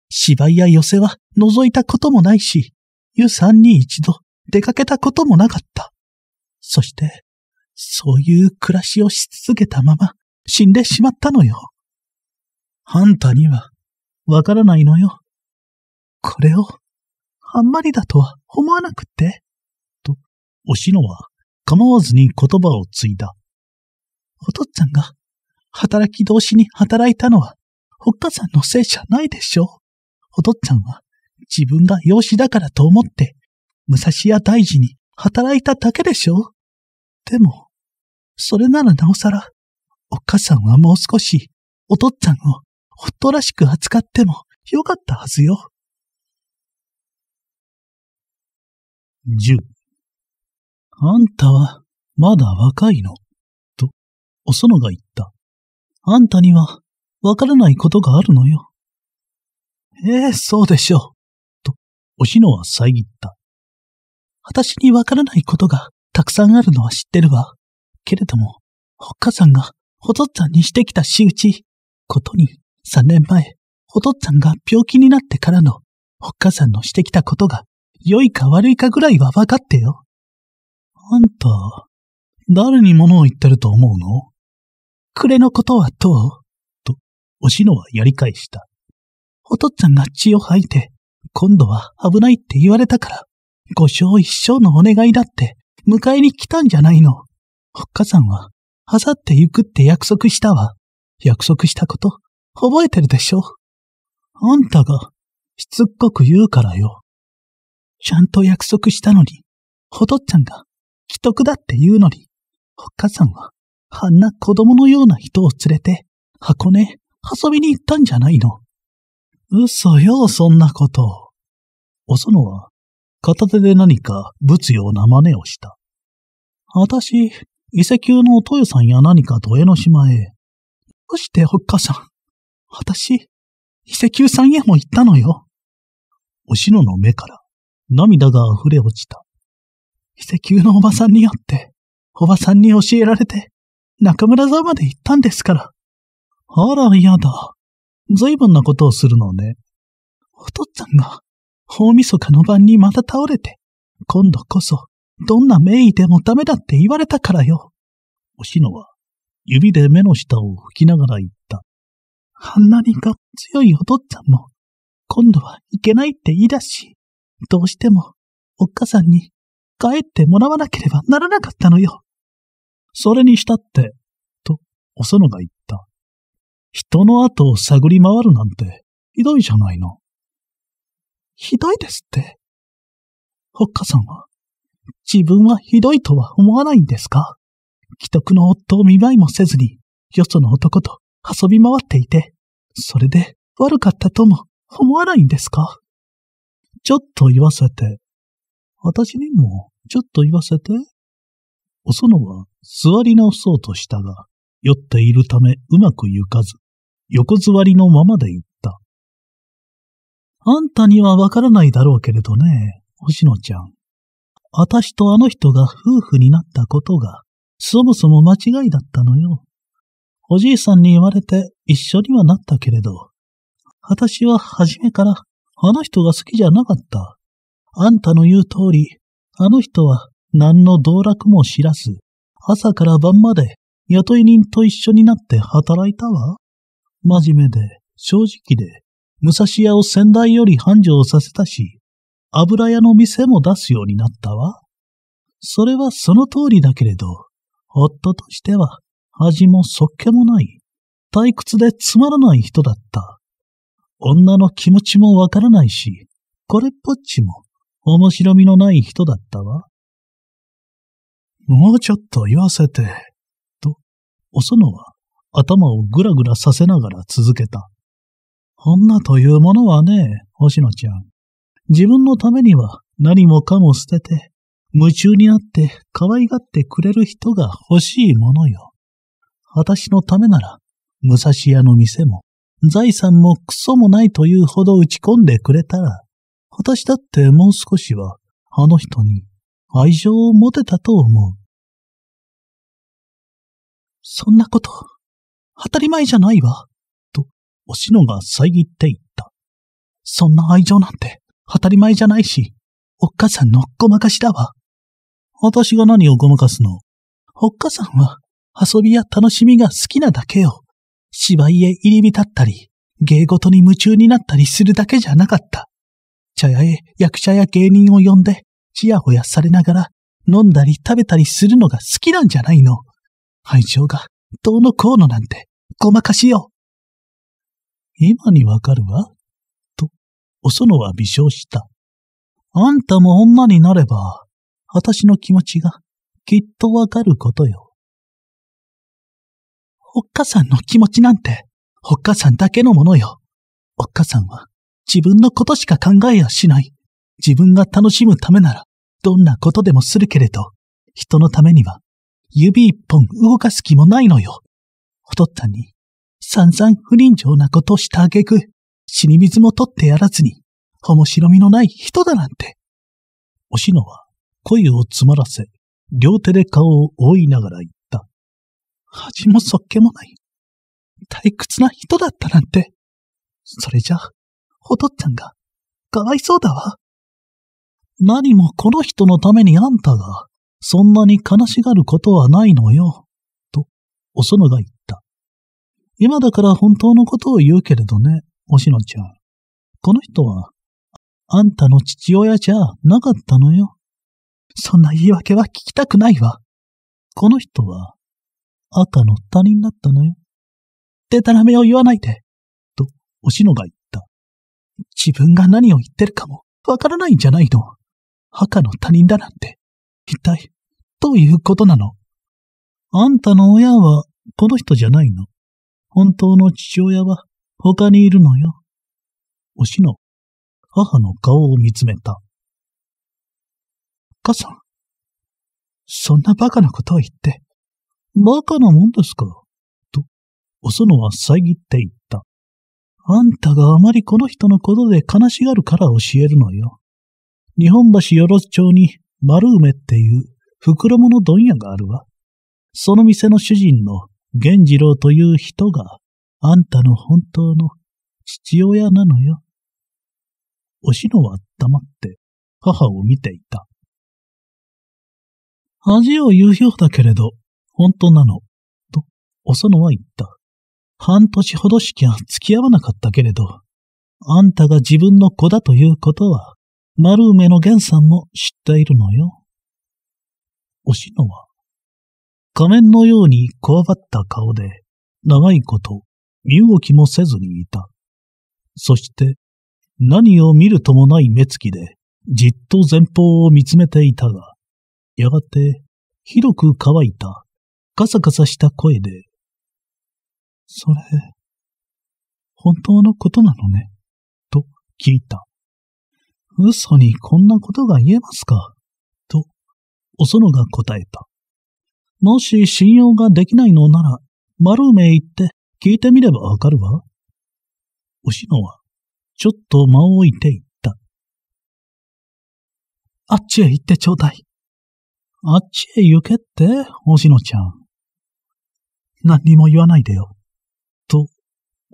芝居や寄せは覗いたこともないし、湯さんに一度出かけたこともなかった。そして、そういう暮らしをし続けたまま死んでしまったのよ。あんたにはわからないのよ。これを、あんまりだとは思わなくって。と、おしのは構わずに言葉を継いだ。お父っつぁんが働き同士に働いたのはお母さんのせいじゃないでしょう。お父っつぁんは自分が養子だからと思って武蔵屋大事に働いただけでしょう。でも、それならなおさら、お母さんはもう少しお父っつぁんを夫らしく扱ってもよかったはずよ。10あんたは、まだ若いの、と、お園が言った。あんたには、わからないことがあるのよ。ええー、そうでしょう、と、おしのは遮った。私にわからないことがたくさんあるのは知ってるわ。けれども、お母さんがほとっつぁんにしてきた仕打ち、ことに、3年前、ほとっつぁんが病気になってからの、お母さんのしてきたことが、良いか悪いかぐらいは分かってよ。あんた、誰に物を言ってると思うの暮れのことはどうと、おしのはやり返した。お父っつぁんが血を吐いて、今度は危ないって言われたから、ご章一生のお願いだって、迎えに来たんじゃないの。おっかさんは、あさって行くって約束したわ。約束したこと、覚えてるでしょあんたが、しつっこく言うからよ。ちゃんと約束したのに、お父っつぁんが既得だって言うのに、お母さんは、あんな子供のような人を連れて、箱根、遊びに行ったんじゃないの。嘘よ、そんなこと。おそのは、片手で何か物ような真似をした。私、伊勢級のお豊さんや何かと江の島へ。どうしておっかさん、私、伊勢級さんへも行ったのよ。おしのの目から涙が溢れ落ちた。石油のおばさんに会って、おばさんに教えられて、中村沢まで行ったんですから。あら、やだ。随分なことをするのね。お父っつぁんが、大晦日の晩にまた倒れて、今度こそ、どんな名医でもダメだって言われたからよ。おしのは、指で目の下を拭きながら言った。あんなにが強いお父っつぁんも、今度はいけないって言い出し、どうしても、おっかさんに帰ってもらわなければならなかったのよ。それにしたって、と、おそのが言った。人の後を探り回るなんて、ひどいじゃないの。ひどいですって。ほっかさんは、自分はひどいとは思わないんですか既得の夫を見舞いもせずに、よその男と遊び回っていて、それで悪かったとも思わないんですかちょっと言わせて、私にもちょっと言わせて。おそのは座り直そうとしたが、酔っているためうまく行かず、横座りのままで行った。あんたにはわからないだろうけれどね、星野ちゃん。あたしとあの人が夫婦になったことが、そもそも間違いだったのよ。おじいさんに言われて一緒にはなったけれど、あたしは初めからあの人が好きじゃなかった。あんたの言う通り、あの人は何の道楽も知らず、朝から晩まで雇い人と一緒になって働いたわ。真面目で、正直で、武蔵屋を先代より繁盛させたし、油屋の店も出すようになったわ。それはその通りだけれど、夫としては味もそっけもない、退屈でつまらない人だった。女の気持ちもわからないし、これっぽっちも面白みのない人だったわ。もうちょっと言わせて、と、おそのは頭をぐらぐらさせながら続けた。女というものはね、星野ちゃん。自分のためには何もかも捨てて、夢中になって可愛がってくれる人が欲しいものよ。私のためなら、武蔵屋の店も、財産もクソもないというほど打ち込んでくれたら、私だってもう少しはあの人に愛情を持てたと思う。そんなこと、当たり前じゃないわ、と、おしのが遮って言った。そんな愛情なんて当たり前じゃないし、おっかさんのごまかしだわ。私が何をごまかすのおっかさんは遊びや楽しみが好きなだけよ。芝居へ入り浸ったり、芸事に夢中になったりするだけじゃなかった。茶屋へ役者や芸人を呼んで、ちやほやされながら、飲んだり食べたりするのが好きなんじゃないの。愛情が、どうのこうのなんて、ごまかしよ。今にわかるわ。と、お園は微笑した。あんたも女になれば、私の気持ちが、きっとわかることよ。おっかさんの気持ちなんて、おっかさんだけのものよ。おっかさんは、自分のことしか考えやしない。自分が楽しむためなら、どんなことでもするけれど、人のためには、指一本動かす気もないのよ。おとったに、散々不人情なことしたあげく、死に水も取ってやらずに、面白みのない人だなんて。おしのは、声を詰まらせ、両手で顔を覆いながら言った。恥もそっけもない。退屈な人だったなんて。それじゃお父っつぁんが、かわいそうだわ。何もこの人のためにあんたが、そんなに悲しがることはないのよ、と、おそのが言った。今だから本当のことを言うけれどね、おしのちゃん。この人は、あんたの父親じゃなかったのよ。そんな言い訳は聞きたくないわ。この人は、赤の他人だったのよ。でたらめを言わないで、と、おしのが言った。自分が何を言ってるかもわからないんじゃないの。赤の他人だなんて、一体、どういうことなのあんたの親は、この人じゃないの。本当の父親は、他にいるのよ。おしの、母の顔を見つめた。母さん、そんなバカなことを言って、バカなもんですかと、おそのは遮って言った。あんたがあまりこの人のことで悲しがるから教えるのよ。日本橋よろず町に丸梅っていう袋物問屋があるわ。その店の主人の源次郎という人があんたの本当の父親なのよ。おしのは黙って母を見ていた。恥を言うようだけれど、本当なの、と、おそのは言った。半年ほどしきゃ付き合わなかったけれど、あんたが自分の子だということは、丸梅の源さんも知っているのよ。おしのは、仮面のように怖がった顔で、長いこと、身動きもせずにいた。そして、何を見るともない目つきで、じっと前方を見つめていたが、やがて、ひどく乾いた、カサカサした声で、それ、本当のことなのね、と聞いた。嘘にこんなことが言えますか、と、おそのが答えた。もし信用ができないのなら、丸め行って聞いてみればわかるわ。おしのは、ちょっと間を置いていった。あっちへ行ってちょうだい。あっちへ行けって、おしのちゃん。何にも言わないでよ。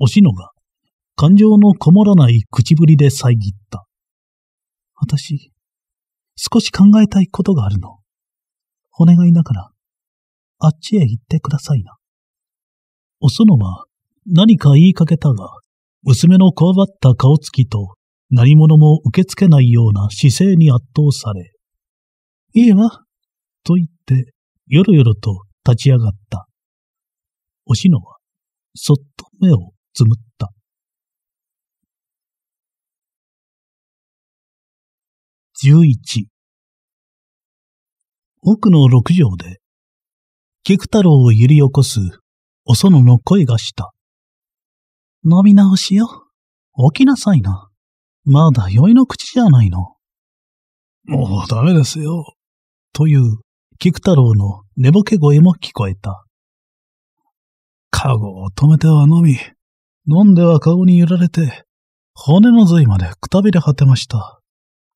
おしのが、感情のこもらない口ぶりで遮った。私、少し考えたいことがあるの。お願いだから、あっちへ行ってくださいな。おそのは何か言いかけたが、娘のこわばった顔つきと何者も受け付けないような姿勢に圧倒され、いいわ、と言って、よろよろと立ち上がった。おしのは、そっと目をつむった。11奥の六畳で、菊太郎を揺り起こすお園の声がした。飲み直しよ。起きなさいな。まだ酔いの口じゃないの。もうダメですよ。という菊太郎の寝ぼけ声も聞こえた。カゴを止めてはのみ、飲んでは顔に揺られて、骨の髄までくたびれ果てました。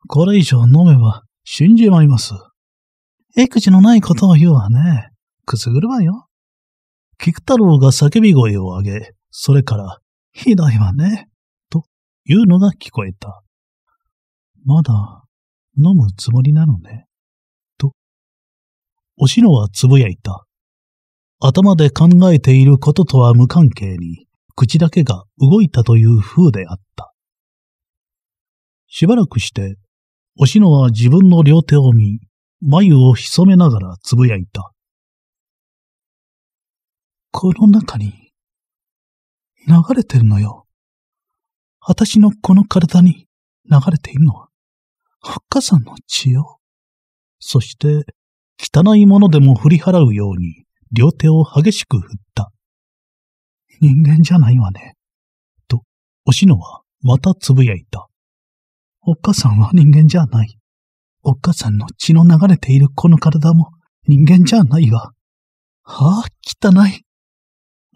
これ以上飲めば死んじまいます。えくじのないことを言うわね。くすぐるわよ。菊太郎が叫び声を上げ、それから、ひどいわね、というのが聞こえた。まだ、飲むつもりなのね、と。おしのはつぶやいた。頭で考えていることとは無関係に、口だけが動いたという風であった。しばらくして、おしのは自分の両手を見、眉を潜めながらつぶやいた。この中に、流れてるのよ。私のこの体に流れているのは、ハッカさんの血よ。そして、汚いものでも振り払うように、両手を激しく振った。人間じゃないわね。と、おしのはまたつぶやいた。おっかさんは人間じゃない。おっかさんの血の流れているこの体も人間じゃないわ。はあ、汚い。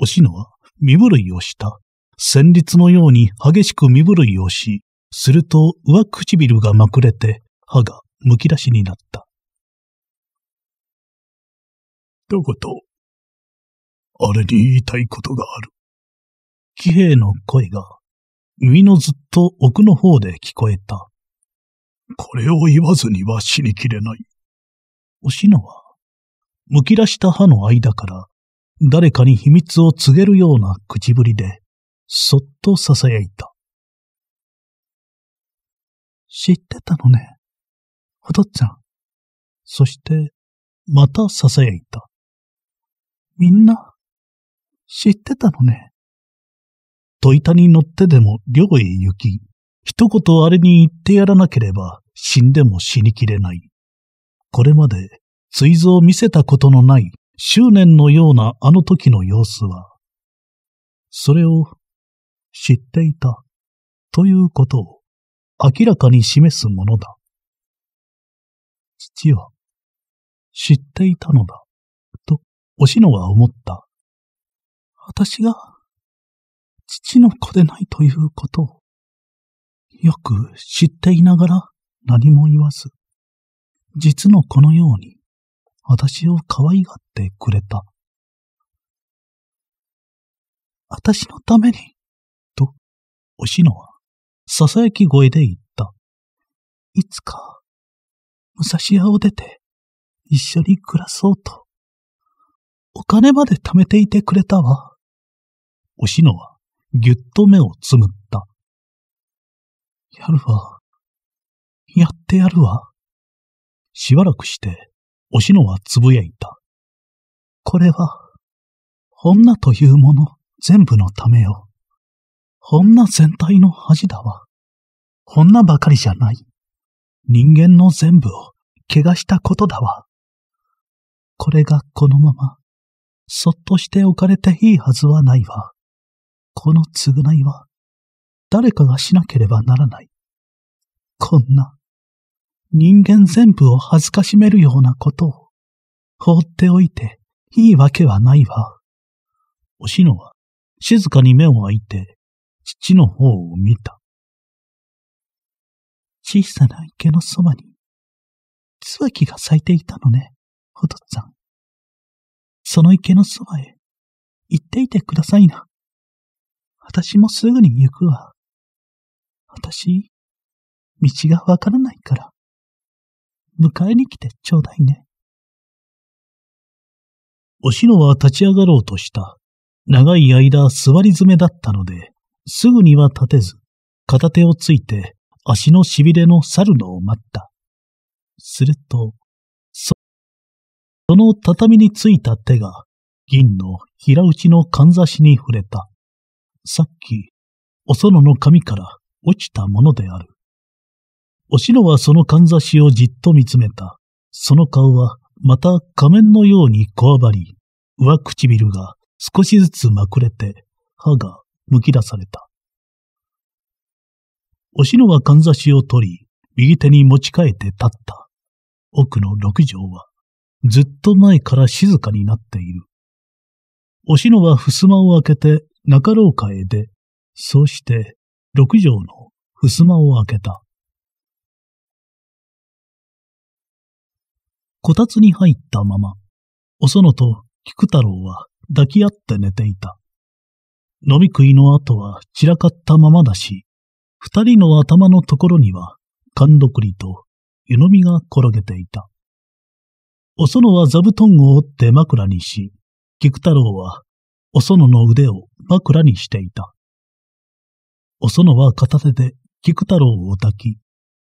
おしのは身震いをした。戦慄のように激しく身震いをし、すると上唇がまくれて歯がむき出しになった。どこと、あれに言いたいことがある。喜兵の声が、耳のずっと奥の方で聞こえた。これを言わずには死にきれない。おしのは、むき出した歯の間から、誰かに秘密を告げるような口ぶりで、そっと囁いた。知ってたのね、お父っちゃん。そして、また囁いた。みんな、知ってたのね。小板に乗ってでも漁へ行き、一言あれに言ってやらなければ死んでも死にきれない。これまで、追蔵を見せたことのない執念のようなあの時の様子は、それを知っていたということを明らかに示すものだ。父は知っていたのだとおしのは思った。私が父の子でないということを、よく知っていながら何も言わず、実の子のように私を可愛がってくれた。私のために、と、おしのは、囁き声で言った。いつか、武蔵屋を出て、一緒に暮らそうと。お金まで貯めていてくれたわ。おしのは、ぎゅっと目をつむった。やるわ。やってやるわ。しばらくして、おしのはつぶやいた。これは、女というもの全部のためよ。女全体の恥だわ。女ばかりじゃない。人間の全部を怪我したことだわ。これがこのまま、そっとして置かれていいはずはないわ。この償いは、誰かがしなければならない。こんな、人間全部を恥ずかしめるようなことを、放っておいていいわけはないわ。おしのは、静かに目を開いて、父の方を見た。小さな池のそばに、椿が咲いていたのね、お父っつぁん。その池のそばへ、行っていてくださいな。私もすぐに行くわ。私、道がわからないから、迎えに来てちょうだいね。おしのは立ち上がろうとした。長い間座り詰めだったので、すぐには立てず、片手をついて足のしびれの去るのを待った。すると、その畳についた手が銀の平打ちのかんざしに触れた。さっき、お園の髪から落ちたものである。おしのはそのかんざしをじっと見つめた。その顔はまた仮面のようにこわばり、上唇が少しずつまくれて、歯がむき出された。おしのはかんざしを取り、右手に持ち替えて立った。奥の六畳は、ずっと前から静かになっている。おしのは襖を開けて中廊下へ出、そうして六畳の襖を開けた。こたつに入ったまま、おそのと菊太郎は抱き合って寝ていた。飲み食いの後は散らかったままだし、二人の頭のところには、勘どくりと湯飲みが転げていた。おそのは座布団を折って枕にし、菊太郎はおそのの腕を枕にしていた。おそのは片手で菊太郎を抱き、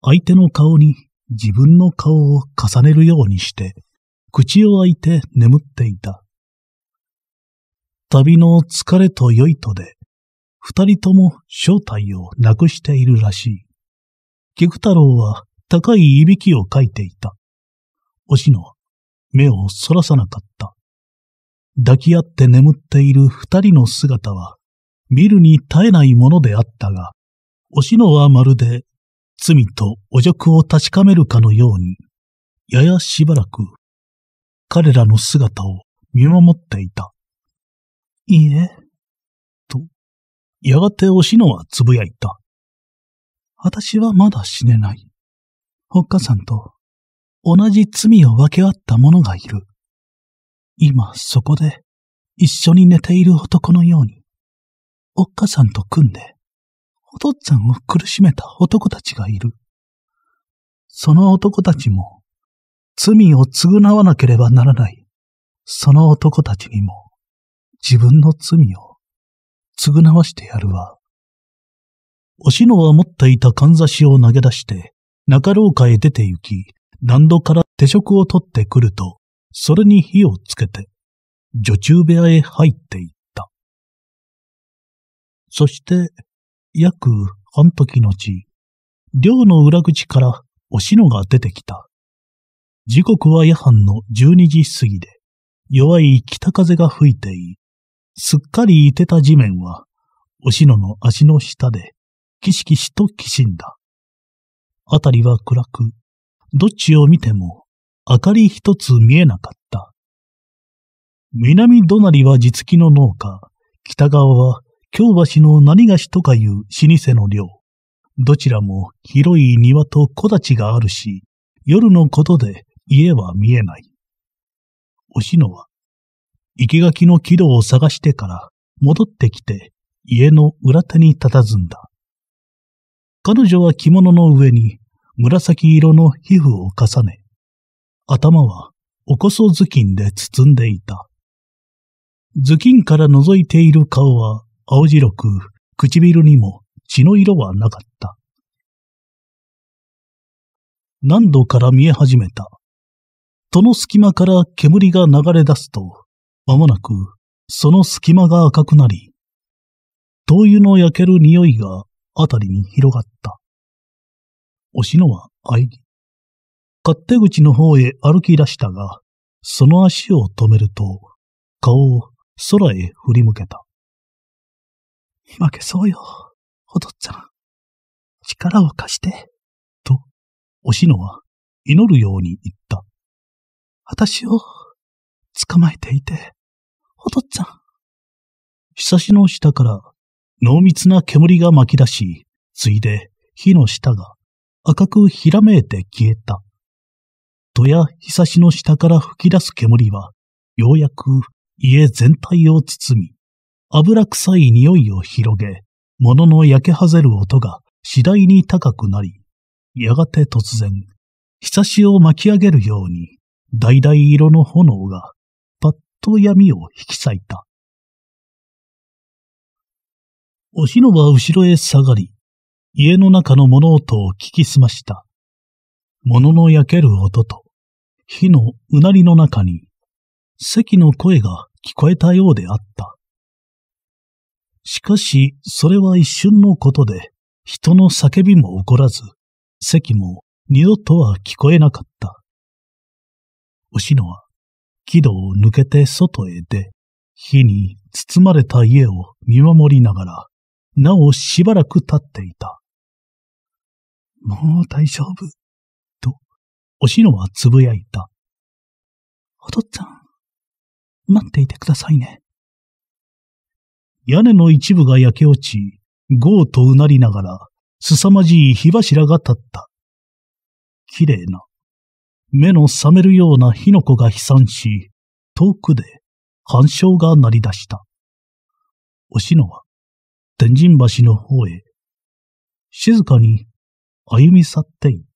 相手の顔に自分の顔を重ねるようにして、口を開いて眠っていた。旅の疲れと良いとで、二人とも正体をなくしているらしい。菊太郎は高いいびきをかいていた。おしのは目をそらさなかった。抱き合って眠っている二人の姿は、見るに耐えないものであったが、おしのはまるで、罪と汚辱を確かめるかのように、ややしばらく、彼らの姿を見守っていた。いいえ、と、やがておしのはつぶやいた。私はまだ死ねない。ほっかさんと同じ罪を分け合った者がいる。今そこで一緒に寝ている男のように、おっかさんと組んで、お父っつぁんを苦しめた男たちがいる。その男たちも、罪を償わなければならない、その男たちにも、自分の罪を、償わしてやるわ。おしのは持っていたかんざしを投げ出して、中廊下へ出て行き、何度から手食を取ってくると、それに火をつけて、女中部屋へ入っていった。そして、約半時ち、寮の裏口からおしのが出てきた。時刻は夜半の12時過ぎで、弱い北風が吹いていい。すっかりいてた地面は、おしのの足の下で、キシキシときしんだ。あたりは暗く、どっちを見ても明かり一つ見えなかった。南隣は実木の農家、北側は京橋の何菓子とかいう老舗の寮。どちらも広い庭と木立があるし、夜のことで家は見えない。おしのは、生垣の軌道を探してから戻ってきて家の裏手に佇んだ。彼女は着物の上に紫色の皮膚を重ね、頭はおこそ頭巾で包んでいた。頭巾から覗いている顔は青白く、唇にも血の色はなかった。何度から見え始めた。戸の隙間から煙が流れ出すと、まもなくその隙間が赤くなり、灯油の焼ける匂いがあたりに広がった。おしのはあいぎ。勝手口の方へ歩き出したが、その足を止めると、顔を空へ振り向けた。負けそうよ、お父っつぁん。力を貸して、と、おしのは祈るように言った。私を捕まえていて、お父っつぁん。ひさしの下から濃密な煙が巻き出し、ついで火の下が赤くひらめいて消えた。戸や日差しの下から吹き出す煙は、ようやく家全体を包み、油臭い匂いを広げ、物の焼けはぜる音が次第に高くなり、やがて突然、日差しを巻き上げるように、橙色の炎が、パッと闇を引き裂いた。おしのは後ろへ下がり、家の中の物音を聞き澄ました。物の焼ける音と、火のうなりの中に、咳の声が聞こえたようであった。しかし、それは一瞬のことで、人の叫びも起こらず、咳も二度とは聞こえなかった。おしのは、木戸を抜けて外へ出、火に包まれた家を見守りながら、なおしばらく経っていた。もう大丈夫。おしのはつぶやいた。お父っつぁん、待っていてくださいね。屋根の一部が焼け落ち、ゴーとうなりながら、凄まじい火柱が立った。綺麗な、目の覚めるような火の粉が飛散し、遠くで反響が鳴り出した。おしのは、天神橋の方へ、静かに歩み去っていった。